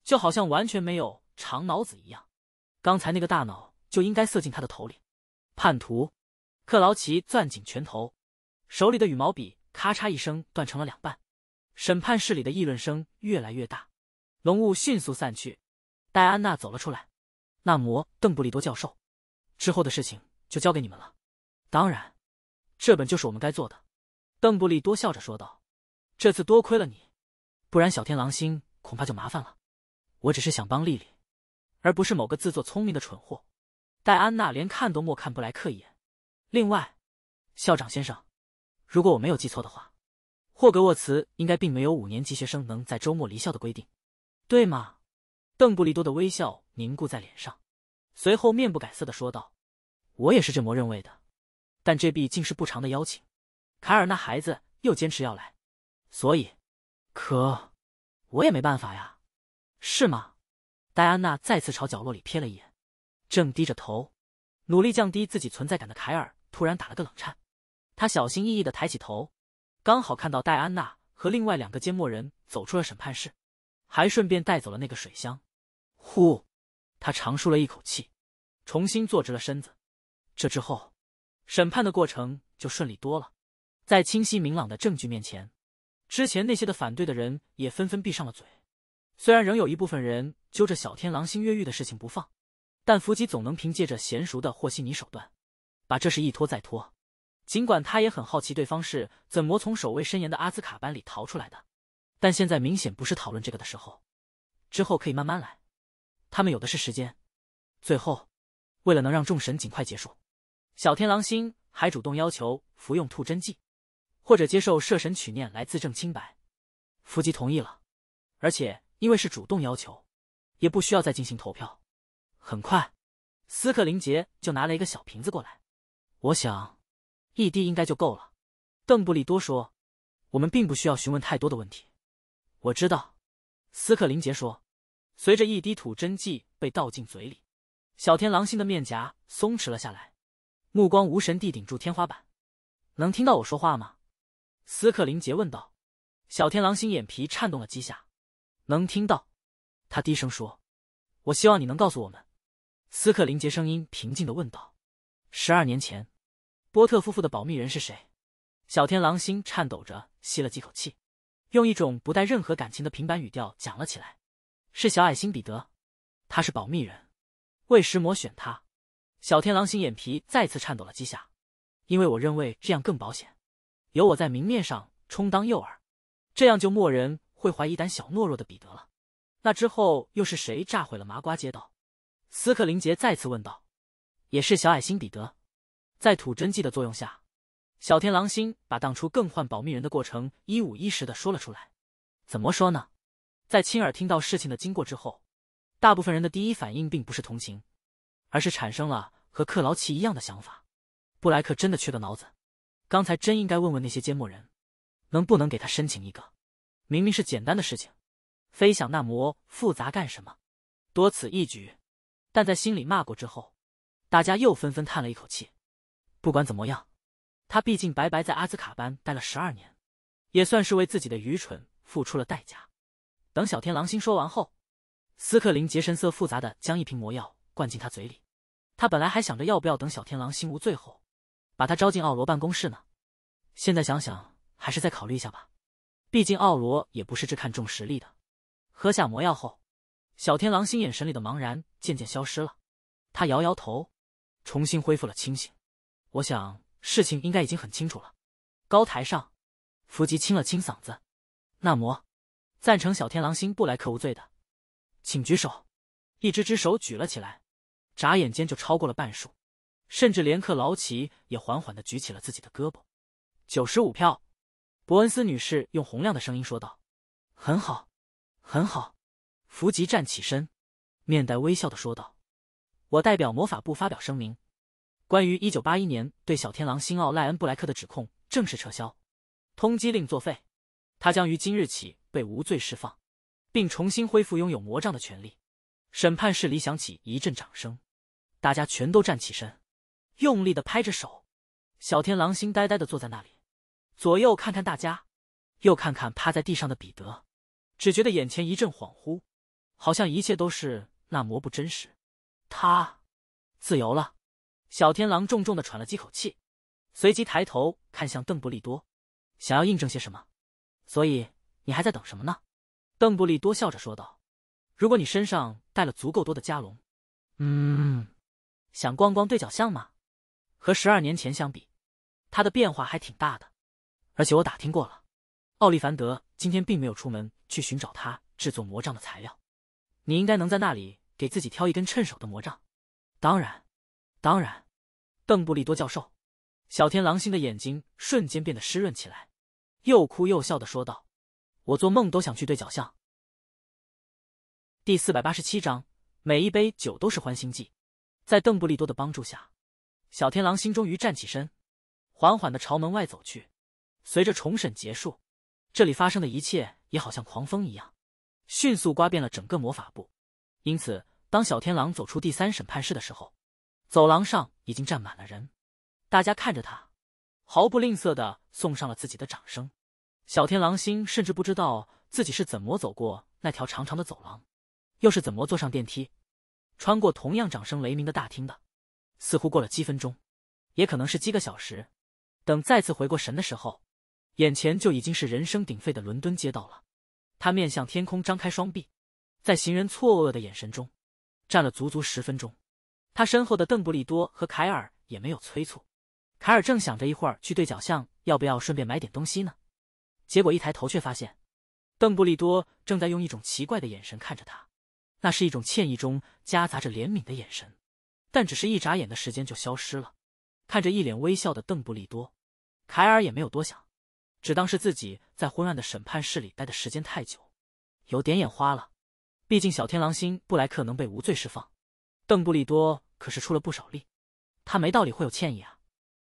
就好像完全没有长脑子一样。刚才那个大脑就应该塞进他的头里。叛徒，克劳奇攥紧拳头，手里的羽毛笔咔嚓一声断成了两半。审判室里的议论声越来越大，浓雾迅速散去，戴安娜走了出来。那魔邓布利多教授，之后的事情就交给你们了。当然。这本就是我们该做的。”邓布利多笑着说道，“这次多亏了你，不然小天狼星恐怕就麻烦了。我只是想帮丽丽，而不是某个自作聪明的蠢货。”戴安娜连看都莫看布莱克一眼。另外，校长先生，如果我没有记错的话，霍格沃茨应该并没有五年级学生能在周末离校的规定，对吗？”邓布利多的微笑凝固在脸上，随后面不改色的说道：“我也是这么认为的。”但这毕竟是不长的邀请，凯尔那孩子又坚持要来，所以，可我也没办法呀，是吗？戴安娜再次朝角落里瞥了一眼，正低着头，努力降低自己存在感的凯尔突然打了个冷颤，他小心翼翼的抬起头，刚好看到戴安娜和另外两个缄默人走出了审判室，还顺便带走了那个水箱。呼，他长舒了一口气，重新坐直了身子。这之后。审判的过程就顺利多了，在清晰明朗的证据面前，之前那些的反对的人也纷纷闭上了嘴。虽然仍有一部分人揪着小天狼星越狱的事情不放，但伏吉总能凭借着娴熟的和稀泥手段，把这事一拖再拖。尽管他也很好奇对方是怎么从守卫森严的阿兹卡班里逃出来的，但现在明显不是讨论这个的时候，之后可以慢慢来，他们有的是时间。最后，为了能让众神尽快结束。小天狼星还主动要求服用吐真剂，或者接受摄神取念来自证清白。伏吉同意了，而且因为是主动要求，也不需要再进行投票。很快，斯克林杰就拿了一个小瓶子过来。我想，一滴应该就够了。”邓布利多说，“我们并不需要询问太多的问题。”我知道。”斯克林杰说。随着一滴吐真剂被倒进嘴里，小天狼星的面颊松弛了下来。目光无神地顶住天花板，能听到我说话吗？斯克林杰问道。小天狼星眼皮颤动了几下，能听到。他低声说：“我希望你能告诉我们。”斯克林杰声音平静的问道：“十二年前，波特夫妇的保密人是谁？”小天狼星颤抖着吸了几口气，用一种不带任何感情的平板语调讲了起来：“是小矮星彼得，他是保密人，为食魔选他。”小天狼星眼皮再次颤抖了几下，因为我认为这样更保险。有我在明面上充当诱饵，这样就没人会怀疑胆小懦弱的彼得了。那之后又是谁炸毁了麻瓜街道？斯克林杰再次问道。也是小矮星彼得，在吐真剂的作用下，小天狼星把当初更换保密人的过程一五一十的说了出来。怎么说呢？在亲耳听到事情的经过之后，大部分人的第一反应并不是同情。而是产生了和克劳奇一样的想法，布莱克真的缺个脑子，刚才真应该问问那些缄默人，能不能给他申请一个。明明是简单的事情，非想那么复杂干什么？多此一举。但在心里骂过之后，大家又纷纷叹了一口气。不管怎么样，他毕竟白白在阿兹卡班待了十二年，也算是为自己的愚蠢付出了代价。等小天狼星说完后，斯克林杰神色复杂的将一瓶魔药灌进他嘴里。他本来还想着要不要等小天狼星无罪后，把他招进奥罗办公室呢，现在想想还是再考虑一下吧，毕竟奥罗也不是只看重实力的。喝下魔药后，小天狼星眼神里的茫然渐渐消失了，他摇摇头，重新恢复了清醒。我想事情应该已经很清楚了。高台上，伏吉清了清嗓子：“纳摩，赞成小天狼星布莱克无罪的，请举手。”一只只手举了起来。眨眼间就超过了半数，甚至连克劳奇也缓缓的举起了自己的胳膊。九十五票，伯恩斯女士用洪亮的声音说道：“很好，很好。”福吉站起身，面带微笑的说道：“我代表魔法部发表声明，关于一九八一年对小天狼星奥赖恩布莱克的指控正式撤销，通缉令作废，他将于今日起被无罪释放，并重新恢复拥有魔杖的权利。”审判室里响起一阵掌声，大家全都站起身，用力的拍着手。小天狼心呆呆的坐在那里，左右看看大家，又看看趴在地上的彼得，只觉得眼前一阵恍惚，好像一切都是那么不真实。他自由了，小天狼重重的喘了几口气，随即抬头看向邓布利多，想要印证些什么。所以你还在等什么呢？邓布利多笑着说道。如果你身上带了足够多的加隆，嗯，想逛逛对角巷吗？和十二年前相比，它的变化还挺大的。而且我打听过了，奥利凡德今天并没有出门去寻找他制作魔杖的材料。你应该能在那里给自己挑一根趁手的魔杖。当然，当然，邓布利多教授，小天狼星的眼睛瞬间变得湿润起来，又哭又笑的说道：“我做梦都想去对角巷。”第四百八十七章，每一杯酒都是欢心剂。在邓布利多的帮助下，小天狼星终于站起身，缓缓的朝门外走去。随着重审结束，这里发生的一切也好像狂风一样，迅速刮遍了整个魔法部。因此，当小天狼走出第三审判室的时候，走廊上已经站满了人，大家看着他，毫不吝啬的送上了自己的掌声。小天狼星甚至不知道自己是怎么走过那条长长的走廊。又是怎么坐上电梯，穿过同样掌声雷鸣的大厅的？似乎过了几分钟，也可能是几个小时。等再次回过神的时候，眼前就已经是人声鼎沸的伦敦街道了。他面向天空，张开双臂，在行人错愕的眼神中，站了足足十分钟。他身后的邓布利多和凯尔也没有催促。凯尔正想着一会儿去对角巷要不要顺便买点东西呢，结果一抬头却发现，邓布利多正在用一种奇怪的眼神看着他。那是一种歉意中夹杂着怜悯的眼神，但只是一眨眼的时间就消失了。看着一脸微笑的邓布利多，凯尔也没有多想，只当是自己在昏暗的审判室里待的时间太久，有点眼花了。毕竟小天狼星布莱克能被无罪释放，邓布利多可是出了不少力，他没道理会有歉意啊。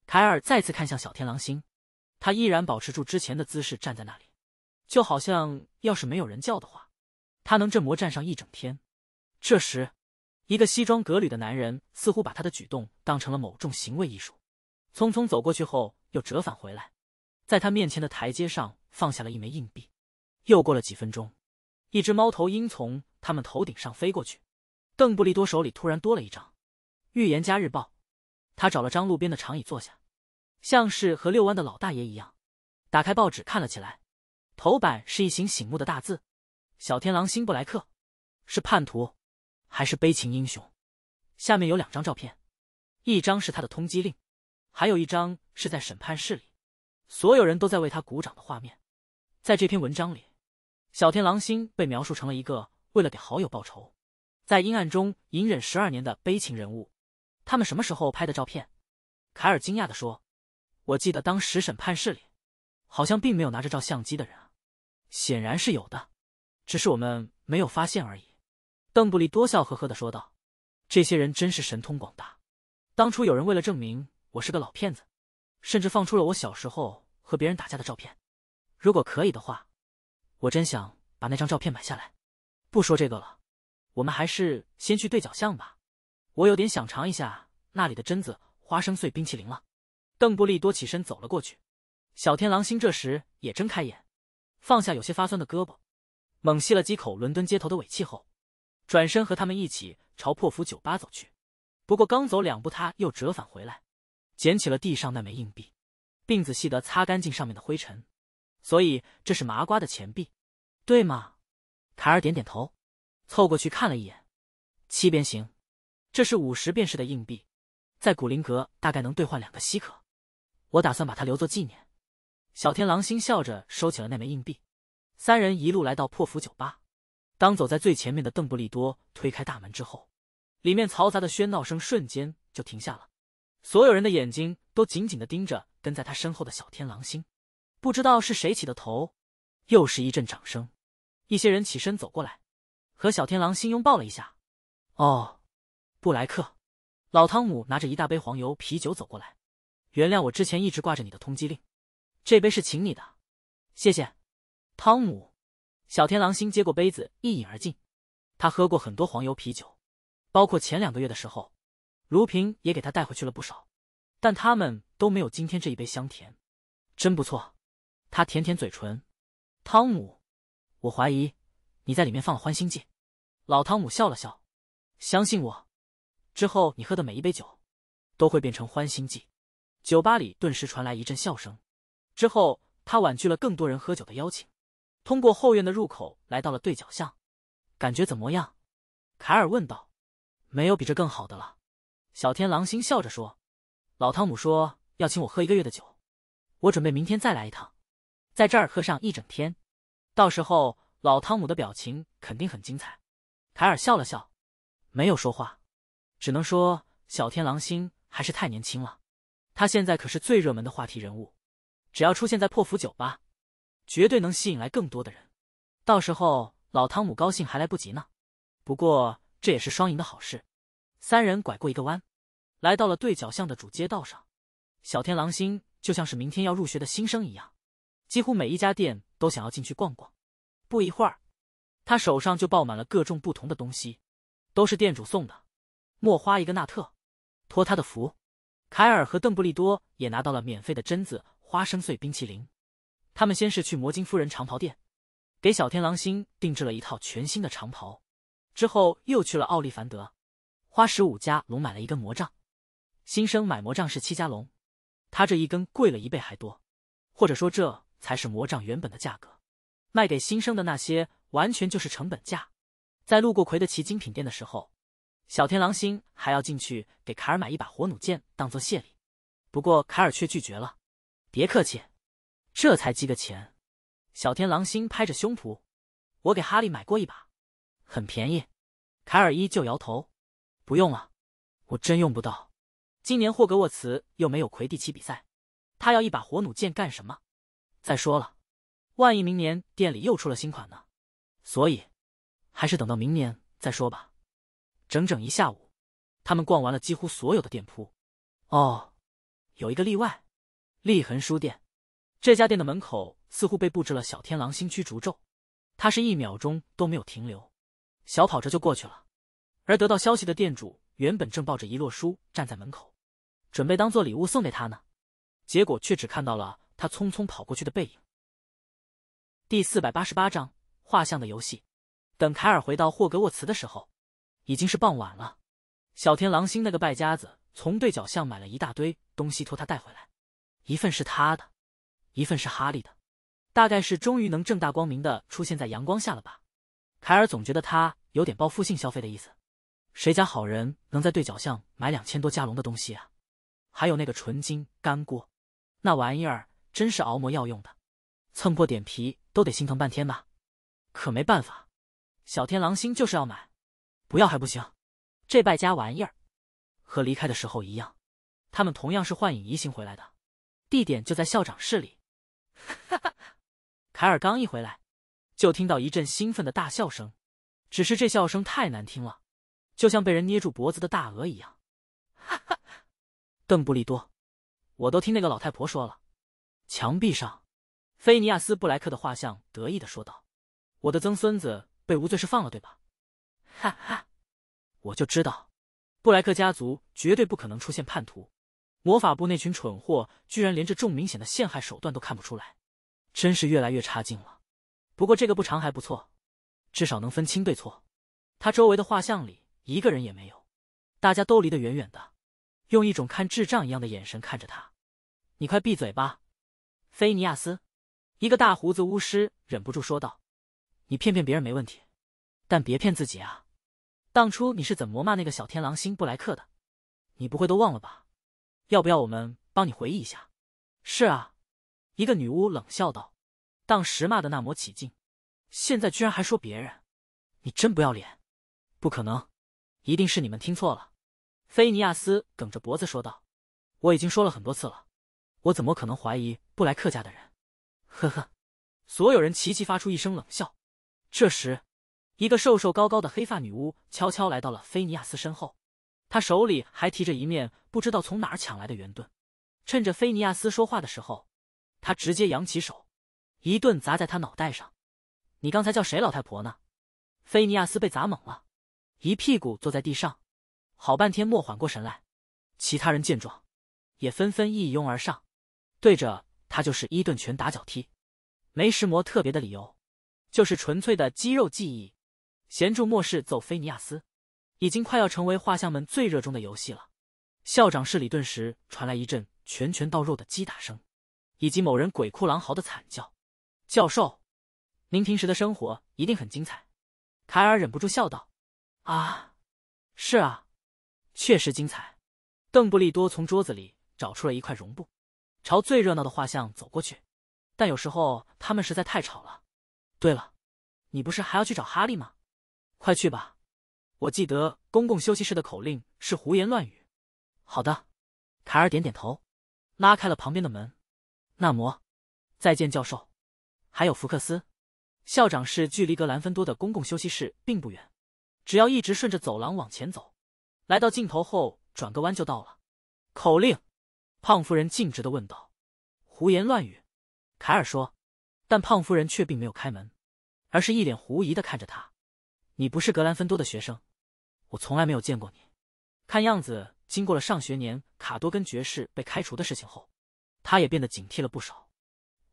凯尔再次看向小天狼星，他依然保持住之前的姿势站在那里，就好像要是没有人叫的话。他能镇魔站上一整天。这时，一个西装革履的男人似乎把他的举动当成了某种行为艺术，匆匆走过去后又折返回来，在他面前的台阶上放下了一枚硬币。又过了几分钟，一只猫头鹰从他们头顶上飞过去。邓布利多手里突然多了一张《预言家日报》，他找了张路边的长椅坐下，像是和遛弯的老大爷一样，打开报纸看了起来。头版是一行醒目的大字。小天狼星布莱克，是叛徒，还是悲情英雄？下面有两张照片，一张是他的通缉令，还有一张是在审判室里，所有人都在为他鼓掌的画面。在这篇文章里，小天狼星被描述成了一个为了给好友报仇，在阴暗中隐忍十二年的悲情人物。他们什么时候拍的照片？凯尔惊讶的说：“我记得当时审判室里，好像并没有拿着照相机的人啊。”显然是有的。只是我们没有发现而已，邓布利多笑呵呵的说道：“这些人真是神通广大。当初有人为了证明我是个老骗子，甚至放出了我小时候和别人打架的照片。如果可以的话，我真想把那张照片买下来。”不说这个了，我们还是先去对角巷吧。我有点想尝一下那里的榛子花生碎冰淇淋了。邓布利多起身走了过去。小天狼星这时也睁开眼，放下有些发酸的胳膊。猛吸了几口伦敦街头的尾气后，转身和他们一起朝破釜酒吧走去。不过刚走两步，他又折返回来，捡起了地上那枚硬币，并仔细的擦干净上面的灰尘。所以这是麻瓜的钱币，对吗？卡尔点点头，凑过去看了一眼，七边形，这是五十便士的硬币，在古林阁大概能兑换两个西客。我打算把它留作纪念。小天狼星笑着收起了那枚硬币。三人一路来到破釜酒吧。当走在最前面的邓布利多推开大门之后，里面嘈杂的喧闹声瞬间就停下了。所有人的眼睛都紧紧的盯着跟在他身后的小天狼星。不知道是谁起的头，又是一阵掌声。一些人起身走过来，和小天狼星拥抱了一下。哦，布莱克，老汤姆拿着一大杯黄油啤酒走过来，原谅我之前一直挂着你的通缉令，这杯是请你的，谢谢。汤姆，小天狼星接过杯子一饮而尽。他喝过很多黄油啤酒，包括前两个月的时候，卢平也给他带回去了不少。但他们都没有今天这一杯香甜，真不错。他舔舔嘴唇。汤姆，我怀疑你在里面放了欢心剂。老汤姆笑了笑，相信我。之后你喝的每一杯酒都会变成欢心剂。酒吧里顿时传来一阵笑声。之后他婉拒了更多人喝酒的邀请。通过后院的入口来到了对角巷，感觉怎么样？凯尔问道。没有比这更好的了，小天狼星笑着说。老汤姆说要请我喝一个月的酒，我准备明天再来一趟，在这儿喝上一整天。到时候老汤姆的表情肯定很精彩。凯尔笑了笑，没有说话，只能说小天狼星还是太年轻了。他现在可是最热门的话题人物，只要出现在破釜酒吧。绝对能吸引来更多的人，到时候老汤姆高兴还来不及呢。不过这也是双赢的好事。三人拐过一个弯，来到了对角巷的主街道上。小天狼星就像是明天要入学的新生一样，几乎每一家店都想要进去逛逛。不一会儿，他手上就抱满了各种不同的东西，都是店主送的。墨花一个纳特，托他的福。凯尔和邓布利多也拿到了免费的榛子花生碎冰淇淋。他们先是去魔晶夫人长袍店，给小天狼星定制了一套全新的长袍，之后又去了奥利凡德，花十五加龙买了一根魔杖。新生买魔杖是七加龙，他这一根贵了一倍还多，或者说这才是魔杖原本的价格。卖给新生的那些完全就是成本价。在路过魁德奇精品店的时候，小天狼星还要进去给凯尔买一把火弩箭当做谢礼，不过凯尔却拒绝了，别客气。这才几个钱，小天狼星拍着胸脯：“我给哈利买过一把，很便宜。”凯尔依旧摇头：“不用了，我真用不到。今年霍格沃茨又没有魁地奇比赛，他要一把火弩箭干什么？再说了，万一明年店里又出了新款呢？所以，还是等到明年再说吧。”整整一下午，他们逛完了几乎所有的店铺。哦，有一个例外，立恒书店。这家店的门口似乎被布置了小天狼星驱逐咒，他是一秒钟都没有停留，小跑着就过去了。而得到消息的店主原本正抱着一摞书站在门口，准备当做礼物送给他呢，结果却只看到了他匆匆跑过去的背影。第四百八十八章画像的游戏。等凯尔回到霍格沃茨的时候，已经是傍晚了。小天狼星那个败家子从对角巷买了一大堆东西，托他带回来，一份是他的。一份是哈利的，大概是终于能正大光明的出现在阳光下了吧。凯尔总觉得他有点报复性消费的意思。谁家好人能在对角巷买两千多加隆的东西啊？还有那个纯金干锅，那玩意儿真是熬魔药用的，蹭破点皮都得心疼半天吧。可没办法，小天狼星就是要买，不要还不行。这败家玩意儿，和离开的时候一样，他们同样是幻影移形回来的，地点就在校长室里。哈哈，凯尔刚一回来，就听到一阵兴奋的大笑声，只是这笑声太难听了，就像被人捏住脖子的大鹅一样。哈哈，邓布利多，我都听那个老太婆说了，墙壁上，菲尼亚斯·布莱克的画像得意的说道：“我的曾孙子被无罪释放了，对吧？”哈哈，我就知道，布莱克家族绝对不可能出现叛徒。魔法部那群蠢货居然连这种明显的陷害手段都看不出来，真是越来越差劲了。不过这个不长还不错，至少能分清对错。他周围的画像里一个人也没有，大家都离得远远的，用一种看智障一样的眼神看着他。你快闭嘴吧，菲尼亚斯！一个大胡子巫师忍不住说道：“你骗骗别人没问题，但别骗自己啊！当初你是怎么骂那个小天狼星布莱克的？你不会都忘了吧？”要不要我们帮你回忆一下？是啊，一个女巫冷笑道：“当时骂的那抹起劲，现在居然还说别人，你真不要脸！”不可能，一定是你们听错了。”菲尼亚斯梗着脖子说道：“我已经说了很多次了，我怎么可能怀疑布莱克家的人？”呵呵，所有人齐齐发出一声冷笑。这时，一个瘦瘦高高的黑发女巫悄悄来到了菲尼亚斯身后。他手里还提着一面不知道从哪儿抢来的圆盾，趁着菲尼亚斯说话的时候，他直接扬起手，一顿砸在他脑袋上。你刚才叫谁老太婆呢？菲尼亚斯被砸懵了，一屁股坐在地上，好半天没缓过神来。其他人见状，也纷纷一拥而上，对着他就是一顿拳打脚踢。没石魔特别的理由，就是纯粹的肌肉记忆，协助末世揍菲尼亚斯。已经快要成为画像们最热衷的游戏了。校长室里顿时传来一阵拳拳到肉的击打声，以及某人鬼哭狼嚎的惨叫。教授，您平时的生活一定很精彩。凯尔忍不住笑道：“啊，是啊，确实精彩。”邓布利多从桌子里找出了一块绒布，朝最热闹的画像走过去。但有时候他们实在太吵了。对了，你不是还要去找哈利吗？快去吧。我记得公共休息室的口令是胡言乱语。好的，凯尔点点头，拉开了旁边的门。纳摩，再见，教授。还有福克斯。校长室距离格兰芬多的公共休息室并不远，只要一直顺着走廊往前走，来到尽头后转个弯就到了。口令？胖夫人径直的问道。胡言乱语。凯尔说。但胖夫人却并没有开门，而是一脸狐疑的看着他。你不是格兰芬多的学生？我从来没有见过你，看样子，经过了上学年卡多根爵士被开除的事情后，他也变得警惕了不少。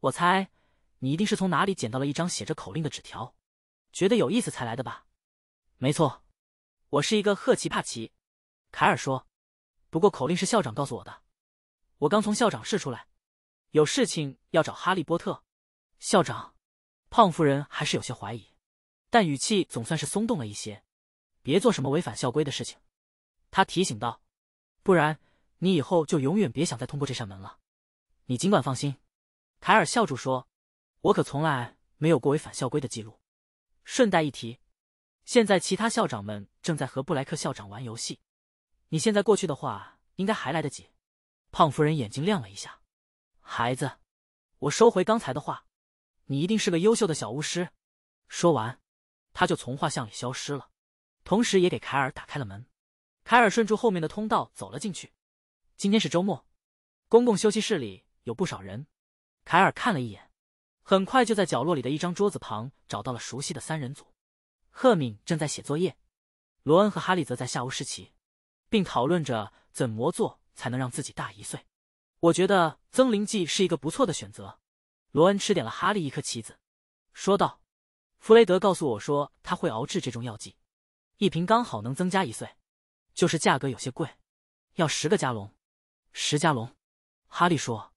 我猜你一定是从哪里捡到了一张写着口令的纸条，觉得有意思才来的吧？没错，我是一个赫奇帕奇，凯尔说。不过口令是校长告诉我的，我刚从校长室出来，有事情要找哈利波特。校长，胖夫人还是有些怀疑，但语气总算是松动了一些。别做什么违反校规的事情，他提醒道，不然你以后就永远别想再通过这扇门了。你尽管放心，凯尔笑住说，我可从来没有过违反校规的记录。顺带一提，现在其他校长们正在和布莱克校长玩游戏。你现在过去的话，应该还来得及。胖夫人眼睛亮了一下，孩子，我收回刚才的话，你一定是个优秀的小巫师。说完，他就从画像里消失了。同时也给凯尔打开了门，凯尔顺住后面的通道走了进去。今天是周末，公共休息室里有不少人。凯尔看了一眼，很快就在角落里的一张桌子旁找到了熟悉的三人组。赫敏正在写作业，罗恩和哈利则在下午试棋，并讨论着怎么做才能让自己大一岁。我觉得增龄剂是一个不错的选择。罗恩吃点了哈利一颗棋子，说道：“弗雷德告诉我说他会熬制这种药剂。”一瓶刚好能增加一岁，就是价格有些贵，要十个加隆，十加隆。哈利说：“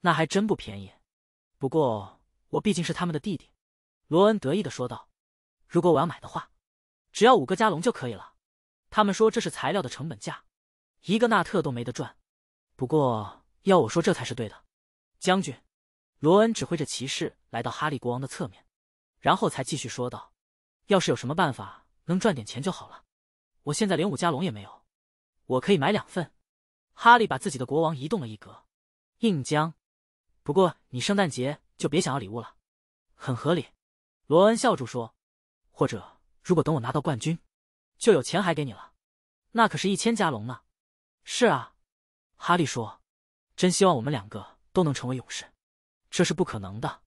那还真不便宜。”不过我毕竟是他们的弟弟。”罗恩得意的说道：“如果我要买的话，只要五个加隆就可以了。他们说这是材料的成本价，一个纳特都没得赚。不过要我说，这才是对的。”将军，罗恩指挥着骑士来到哈利国王的侧面，然后才继续说道：“要是有什么办法。”能赚点钱就好了，我现在连五加龙也没有，我可以买两份。哈利把自己的国王移动了一格，硬将。不过你圣诞节就别想要礼物了，很合理。罗恩笑住说：“或者如果等我拿到冠军，就有钱还给你了，那可是一千加龙呢。”是啊，哈利说：“真希望我们两个都能成为勇士。”这是不可能的。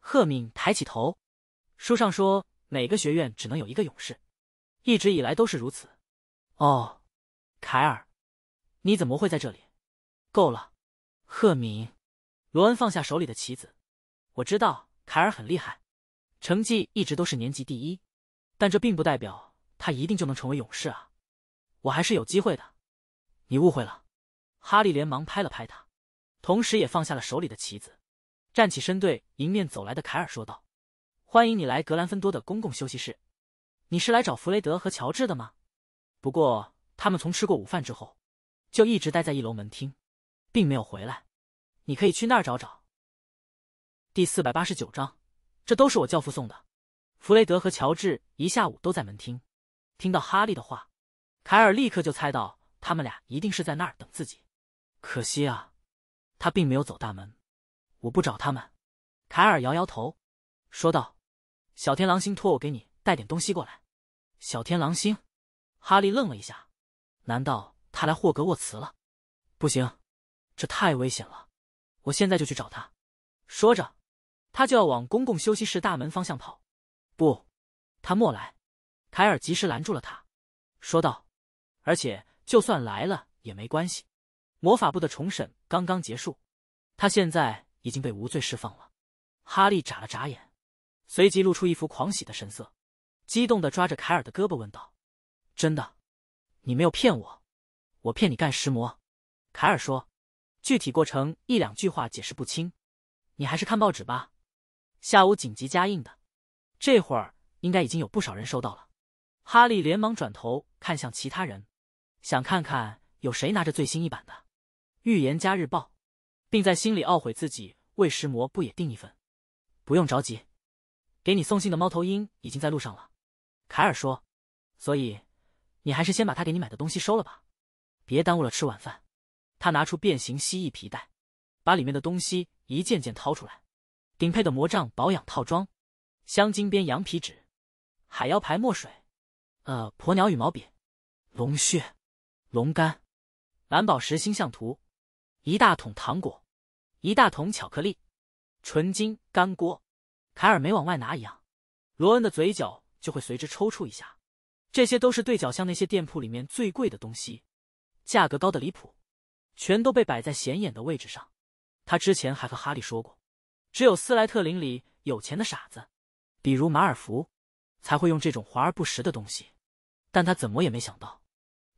赫敏抬起头，书上说每个学院只能有一个勇士。一直以来都是如此，哦，凯尔，你怎么会在这里？够了，赫敏，罗恩放下手里的棋子。我知道凯尔很厉害，成绩一直都是年级第一，但这并不代表他一定就能成为勇士啊。我还是有机会的。你误会了，哈利连忙拍了拍他，同时也放下了手里的棋子，站起身对迎面走来的凯尔说道：“欢迎你来格兰芬多的公共休息室。”你是来找弗雷德和乔治的吗？不过他们从吃过午饭之后，就一直待在一楼门厅，并没有回来。你可以去那儿找找。第四百八十九章，这都是我教父送的。弗雷德和乔治一下午都在门厅，听到哈利的话，凯尔立刻就猜到他们俩一定是在那儿等自己。可惜啊，他并没有走大门。我不找他们。凯尔摇摇头，说道：“小天狼星托我给你。”带点东西过来，小天狼星。哈利愣了一下，难道他来霍格沃茨了？不行，这太危险了。我现在就去找他。说着，他就要往公共休息室大门方向跑。不，他莫来。凯尔及时拦住了他，说道：“而且就算来了也没关系，魔法部的重审刚刚结束，他现在已经被无罪释放了。”哈利眨了眨眼，随即露出一副狂喜的神色。激动的抓着凯尔的胳膊问道：“真的，你没有骗我，我骗你干石魔。”凯尔说：“具体过程一两句话解释不清，你还是看报纸吧。下午紧急加印的，这会儿应该已经有不少人收到了。”哈利连忙转头看向其他人，想看看有谁拿着最新一版的《预言家日报》，并在心里懊悔自己为石魔不也订一份。不用着急，给你送信的猫头鹰已经在路上了。凯尔说：“所以，你还是先把他给你买的东西收了吧，别耽误了吃晚饭。”他拿出变形蜥蜴皮带，把里面的东西一件件掏出来：顶配的魔杖保养套装、镶金边羊皮纸、海妖牌墨水、呃，婆鸟羽毛笔、龙血、龙肝、蓝宝石星象图、一大桶糖果、一大桶巧克力、纯金干锅。凯尔没往外拿一样。罗恩的嘴角。就会随之抽搐一下，这些都是对角巷那些店铺里面最贵的东西，价格高的离谱，全都被摆在显眼的位置上。他之前还和哈利说过，只有斯莱特林里有钱的傻子，比如马尔福，才会用这种华而不实的东西。但他怎么也没想到，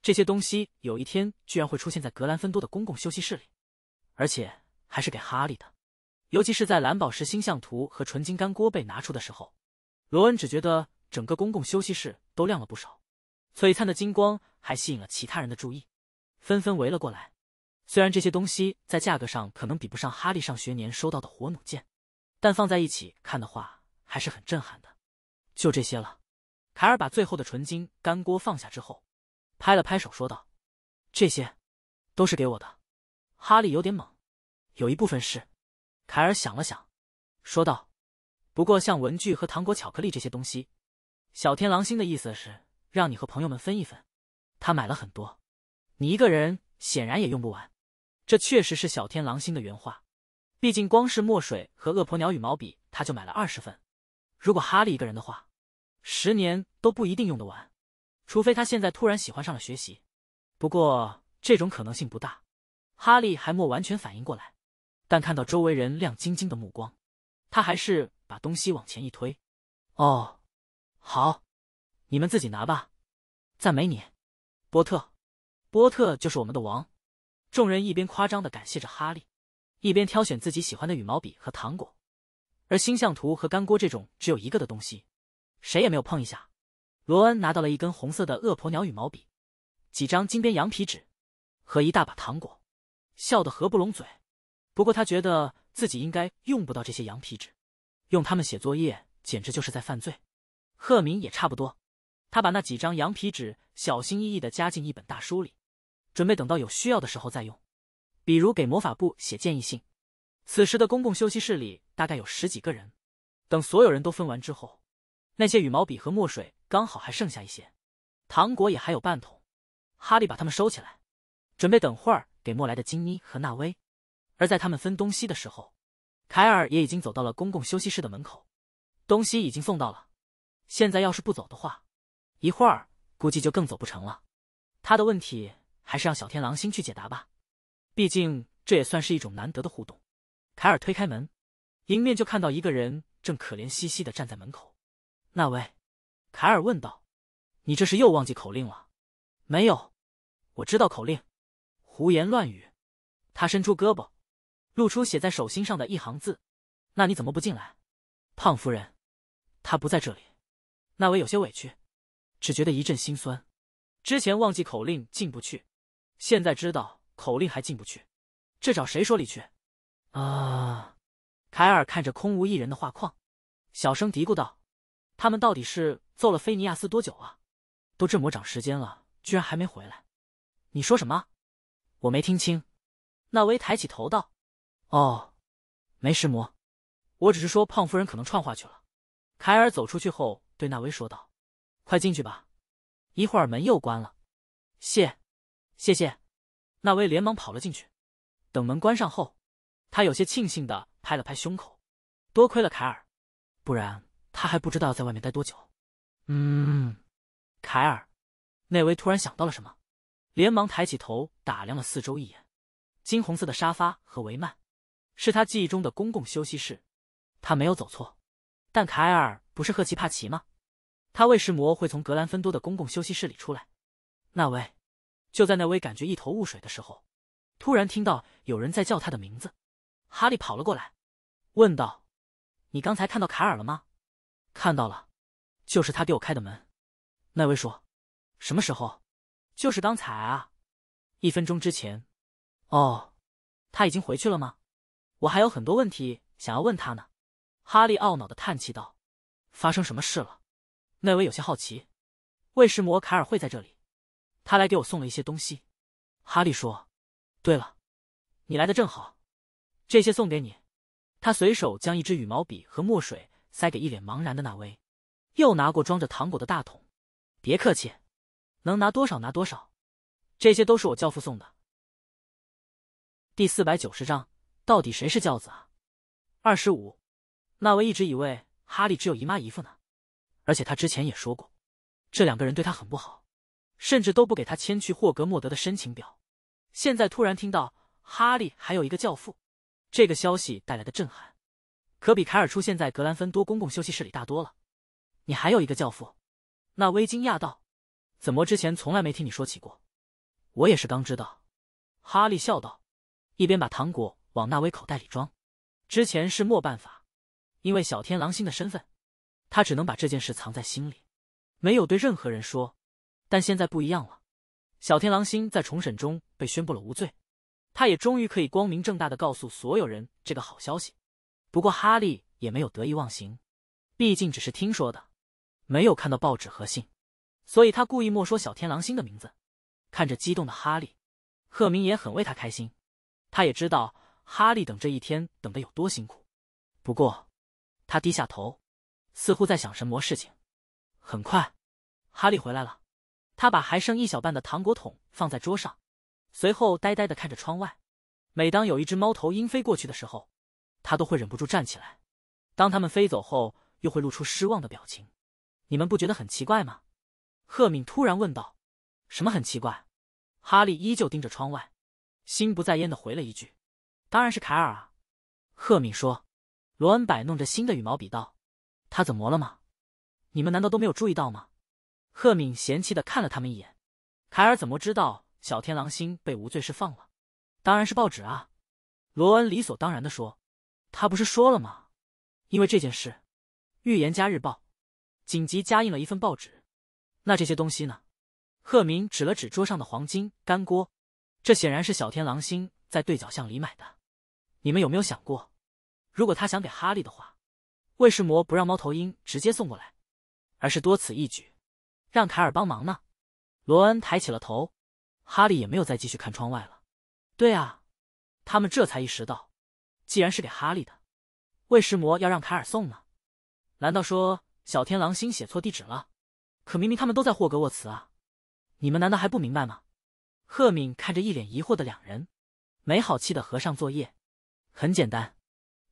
这些东西有一天居然会出现在格兰芬多的公共休息室里，而且还是给哈利的。尤其是在蓝宝石星象图和纯金干锅被拿出的时候，罗恩只觉得。整个公共休息室都亮了不少，璀璨的金光还吸引了其他人的注意，纷纷围了过来。虽然这些东西在价格上可能比不上哈利上学年收到的火弩箭，但放在一起看的话还是很震撼的。就这些了，凯尔把最后的纯金干锅放下之后，拍了拍手说道：“这些，都是给我的。”哈利有点懵：“有一部分是。”凯尔想了想，说道：“不过像文具和糖果、巧克力这些东西。”小天狼星的意思是让你和朋友们分一分，他买了很多，你一个人显然也用不完。这确实是小天狼星的原话，毕竟光是墨水和恶婆鸟羽毛笔，他就买了二十份。如果哈利一个人的话，十年都不一定用得完，除非他现在突然喜欢上了学习。不过这种可能性不大。哈利还没完全反应过来，但看到周围人亮晶晶的目光，他还是把东西往前一推。哦。好，你们自己拿吧。赞美你，波特，波特就是我们的王。众人一边夸张的感谢着哈利，一边挑选自己喜欢的羽毛笔和糖果。而星象图和干锅这种只有一个的东西，谁也没有碰一下。罗恩拿到了一根红色的恶婆鸟羽毛笔，几张金边羊皮纸和一大把糖果，笑得合不拢嘴。不过他觉得自己应该用不到这些羊皮纸，用它们写作业简直就是在犯罪。赫敏也差不多，他把那几张羊皮纸小心翼翼地夹进一本大书里，准备等到有需要的时候再用，比如给魔法部写建议信。此时的公共休息室里大概有十几个人。等所有人都分完之后，那些羽毛笔和墨水刚好还剩下一些，糖果也还有半桶。哈利把它们收起来，准备等会儿给莫莱的金妮和纳威。而在他们分东西的时候，凯尔也已经走到了公共休息室的门口，东西已经送到了。现在要是不走的话，一会儿估计就更走不成了。他的问题还是让小天狼星去解答吧，毕竟这也算是一种难得的互动。凯尔推开门，迎面就看到一个人正可怜兮兮的站在门口。那位，凯尔问道：“你这是又忘记口令了？”“没有，我知道口令。”“胡言乱语。”他伸出胳膊，露出写在手心上的一行字。“那你怎么不进来？”“胖夫人，他不在这里。”那维有些委屈，只觉得一阵心酸。之前忘记口令进不去，现在知道口令还进不去，这找谁说理去？啊！凯尔看着空无一人的画框，小声嘀咕道：“他们到底是揍了菲尼亚斯多久啊？都这么长时间了，居然还没回来。”你说什么？我没听清。纳维抬起头道：“哦，没石魔，我只是说胖夫人可能串话去了。”凯尔走出去后。对那威说道：“快进去吧，一会儿门又关了。”“谢，谢谢。”那威连忙跑了进去。等门关上后，他有些庆幸的拍了拍胸口：“多亏了凯尔，不然他还不知道要在外面待多久。”“嗯。”凯尔。那威突然想到了什么，连忙抬起头打量了四周一眼。金红色的沙发和帷幔，是他记忆中的公共休息室。他没有走错。但凯尔不是赫奇帕奇吗？他为什魔会从格兰芬多的公共休息室里出来。那位就在那位感觉一头雾水的时候，突然听到有人在叫他的名字。哈利跑了过来，问道：“你刚才看到卡尔了吗？”“看到了，就是他给我开的门。”那位说。“什么时候？”“就是刚才啊，一分钟之前。”“哦，他已经回去了吗？我还有很多问题想要问他呢。”哈利懊恼的叹气道：“发生什么事了？”那位有些好奇，为什摩·凯尔会在这里，他来给我送了一些东西。哈利说：“对了，你来的正好，这些送给你。”他随手将一支羽毛笔和墨水塞给一脸茫然的那威，又拿过装着糖果的大桶：“别客气，能拿多少拿多少，这些都是我教父送的。”第四百九十章，到底谁是教子啊？二十五，奈威一直以为哈利只有姨妈姨夫呢。而且他之前也说过，这两个人对他很不好，甚至都不给他签去霍格莫德的申请表。现在突然听到哈利还有一个教父，这个消息带来的震撼，可比凯尔出现在格兰芬多公共休息室里大多了。你还有一个教父？纳威惊讶道：“怎么之前从来没听你说起过？”我也是刚知道。哈利笑道，一边把糖果往纳威口袋里装。之前是没办法，因为小天狼星的身份。他只能把这件事藏在心里，没有对任何人说。但现在不一样了，小天狼星在重审中被宣布了无罪，他也终于可以光明正大的告诉所有人这个好消息。不过哈利也没有得意忘形，毕竟只是听说的，没有看到报纸和信，所以他故意没说小天狼星的名字。看着激动的哈利，赫明也很为他开心。他也知道哈利等这一天等的有多辛苦，不过他低下头。似乎在想什么事情。很快，哈利回来了。他把还剩一小半的糖果桶放在桌上，随后呆呆的看着窗外。每当有一只猫头鹰飞过去的时候，他都会忍不住站起来。当他们飞走后，又会露出失望的表情。你们不觉得很奇怪吗？赫敏突然问道。什么很奇怪？哈利依旧盯着窗外，心不在焉的回了一句：“当然是凯尔啊。”赫敏说。罗恩摆弄着新的羽毛笔道。他怎么了吗？你们难道都没有注意到吗？赫敏嫌弃的看了他们一眼。凯尔怎么知道小天狼星被无罪释放了？当然是报纸啊！罗恩理所当然的说。他不是说了吗？因为这件事，《预言家日报》紧急加印了一份报纸。那这些东西呢？赫敏指了指桌上的黄金干锅，这显然是小天狼星在对角巷里买的。你们有没有想过，如果他想给哈利的话？为什魔不让猫头鹰直接送过来，而是多此一举，让卡尔帮忙呢。罗恩抬起了头，哈利也没有再继续看窗外了。对啊，他们这才意识到，既然是给哈利的，为什魔要让卡尔送呢。难道说小天狼星写错地址了？可明明他们都在霍格沃茨啊！你们难道还不明白吗？赫敏看着一脸疑惑的两人，没好气的合上作业。很简单，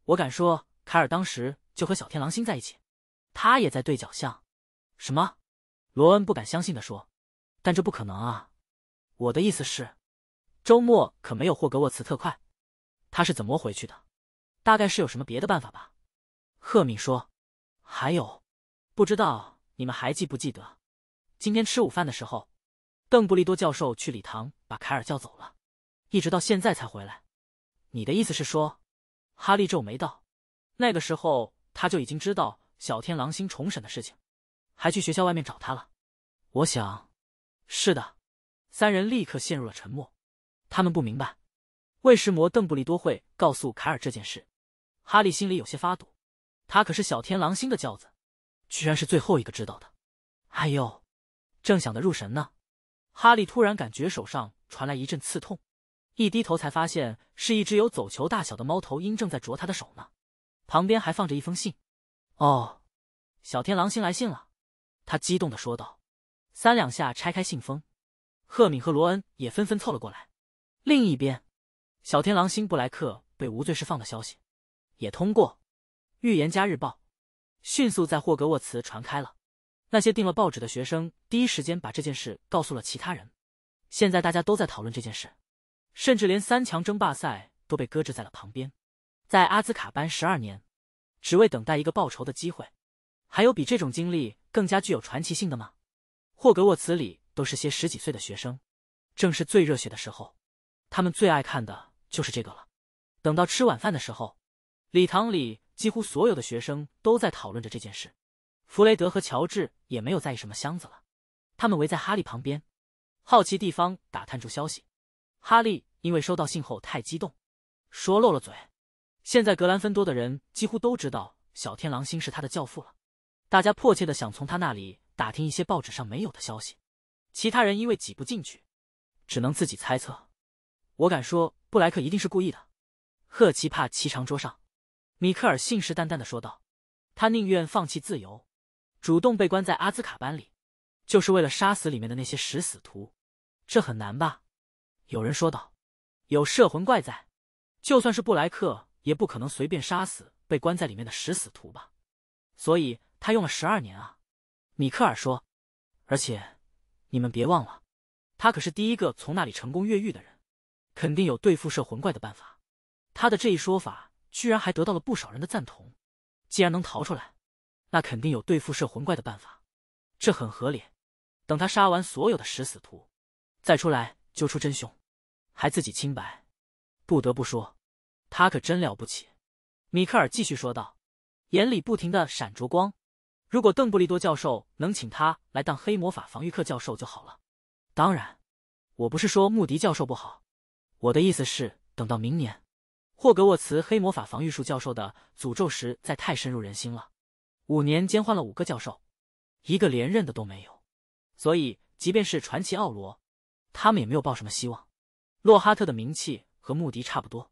我敢说，卡尔当时。就和小天狼星在一起，他也在对角巷。什么？罗恩不敢相信的说：“但这不可能啊！我的意思是，周末可没有霍格沃茨特快，他是怎么回去的？大概是有什么别的办法吧。”赫敏说：“还有，不知道你们还记不记得，今天吃午饭的时候，邓布利多教授去礼堂把凯尔叫走了，一直到现在才回来。你的意思是说？”哈利皱眉道：“那个时候。”他就已经知道小天狼星重审的事情，还去学校外面找他了。我想，是的。三人立刻陷入了沉默。他们不明白，为什么邓布利多会告诉凯尔这件事。哈利心里有些发堵，他可是小天狼星的教子，居然是最后一个知道的。哎呦！正想得入神呢，哈利突然感觉手上传来一阵刺痛，一低头才发现是一只有走球大小的猫头鹰正在啄他的手呢。旁边还放着一封信，哦，小天狼星来信了，他激动的说道，三两下拆开信封，赫敏和罗恩也纷纷凑了过来。另一边，小天狼星布莱克被无罪释放的消息，也通过《预言家日报》迅速在霍格沃茨传开了，那些订了报纸的学生第一时间把这件事告诉了其他人，现在大家都在讨论这件事，甚至连三强争霸赛都被搁置在了旁边。在阿兹卡班十二年，只为等待一个报仇的机会，还有比这种经历更加具有传奇性的吗？霍格沃茨里都是些十几岁的学生，正是最热血的时候，他们最爱看的就是这个了。等到吃晚饭的时候，礼堂里几乎所有的学生都在讨论着这件事。弗雷德和乔治也没有在意什么箱子了，他们围在哈利旁边，好奇地方打探出消息。哈利因为收到信后太激动，说漏了嘴。现在格兰芬多的人几乎都知道小天狼星是他的教父了，大家迫切的想从他那里打听一些报纸上没有的消息。其他人因为挤不进去，只能自己猜测。我敢说，布莱克一定是故意的。赫奇帕奇长桌上，米克尔信誓旦旦的说道：“他宁愿放弃自由，主动被关在阿兹卡班里，就是为了杀死里面的那些食死徒。”这很难吧？有人说道：“有摄魂怪在，就算是布莱克。”也不可能随便杀死被关在里面的食死徒吧？所以他用了十二年啊！米克尔说。而且，你们别忘了，他可是第一个从那里成功越狱的人，肯定有对付摄魂怪的办法。他的这一说法居然还得到了不少人的赞同。既然能逃出来，那肯定有对付摄魂怪的办法，这很合理。等他杀完所有的食死徒，再出来揪出真凶，还自己清白。不得不说。他可真了不起，米克尔继续说道，眼里不停的闪着光。如果邓布利多教授能请他来当黑魔法防御课教授就好了。当然，我不是说穆迪教授不好，我的意思是等到明年，霍格沃茨黑魔法防御术教授的诅咒实在太深入人心了，五年间换了五个教授，一个连任的都没有，所以即便是传奇奥罗，他们也没有抱什么希望。洛哈特的名气和穆迪差不多。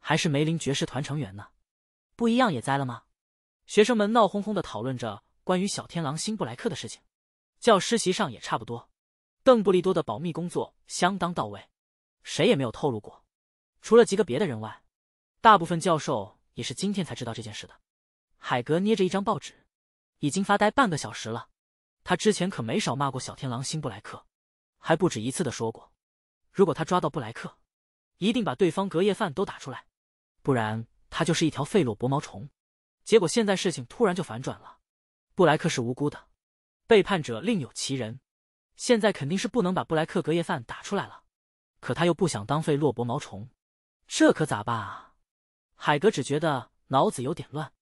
还是梅林爵士团成员呢，不一样也栽了吗？学生们闹哄哄的讨论着关于小天狼星布莱克的事情。教师席上也差不多，邓布利多的保密工作相当到位，谁也没有透露过，除了极个别的人外，大部分教授也是今天才知道这件事的。海格捏着一张报纸，已经发呆半个小时了。他之前可没少骂过小天狼星布莱克，还不止一次的说过，如果他抓到布莱克，一定把对方隔夜饭都打出来。不然他就是一条费洛薄毛虫，结果现在事情突然就反转了，布莱克是无辜的，背叛者另有其人，现在肯定是不能把布莱克隔夜饭打出来了，可他又不想当费洛薄毛虫，这可咋办啊？海格只觉得脑子有点乱。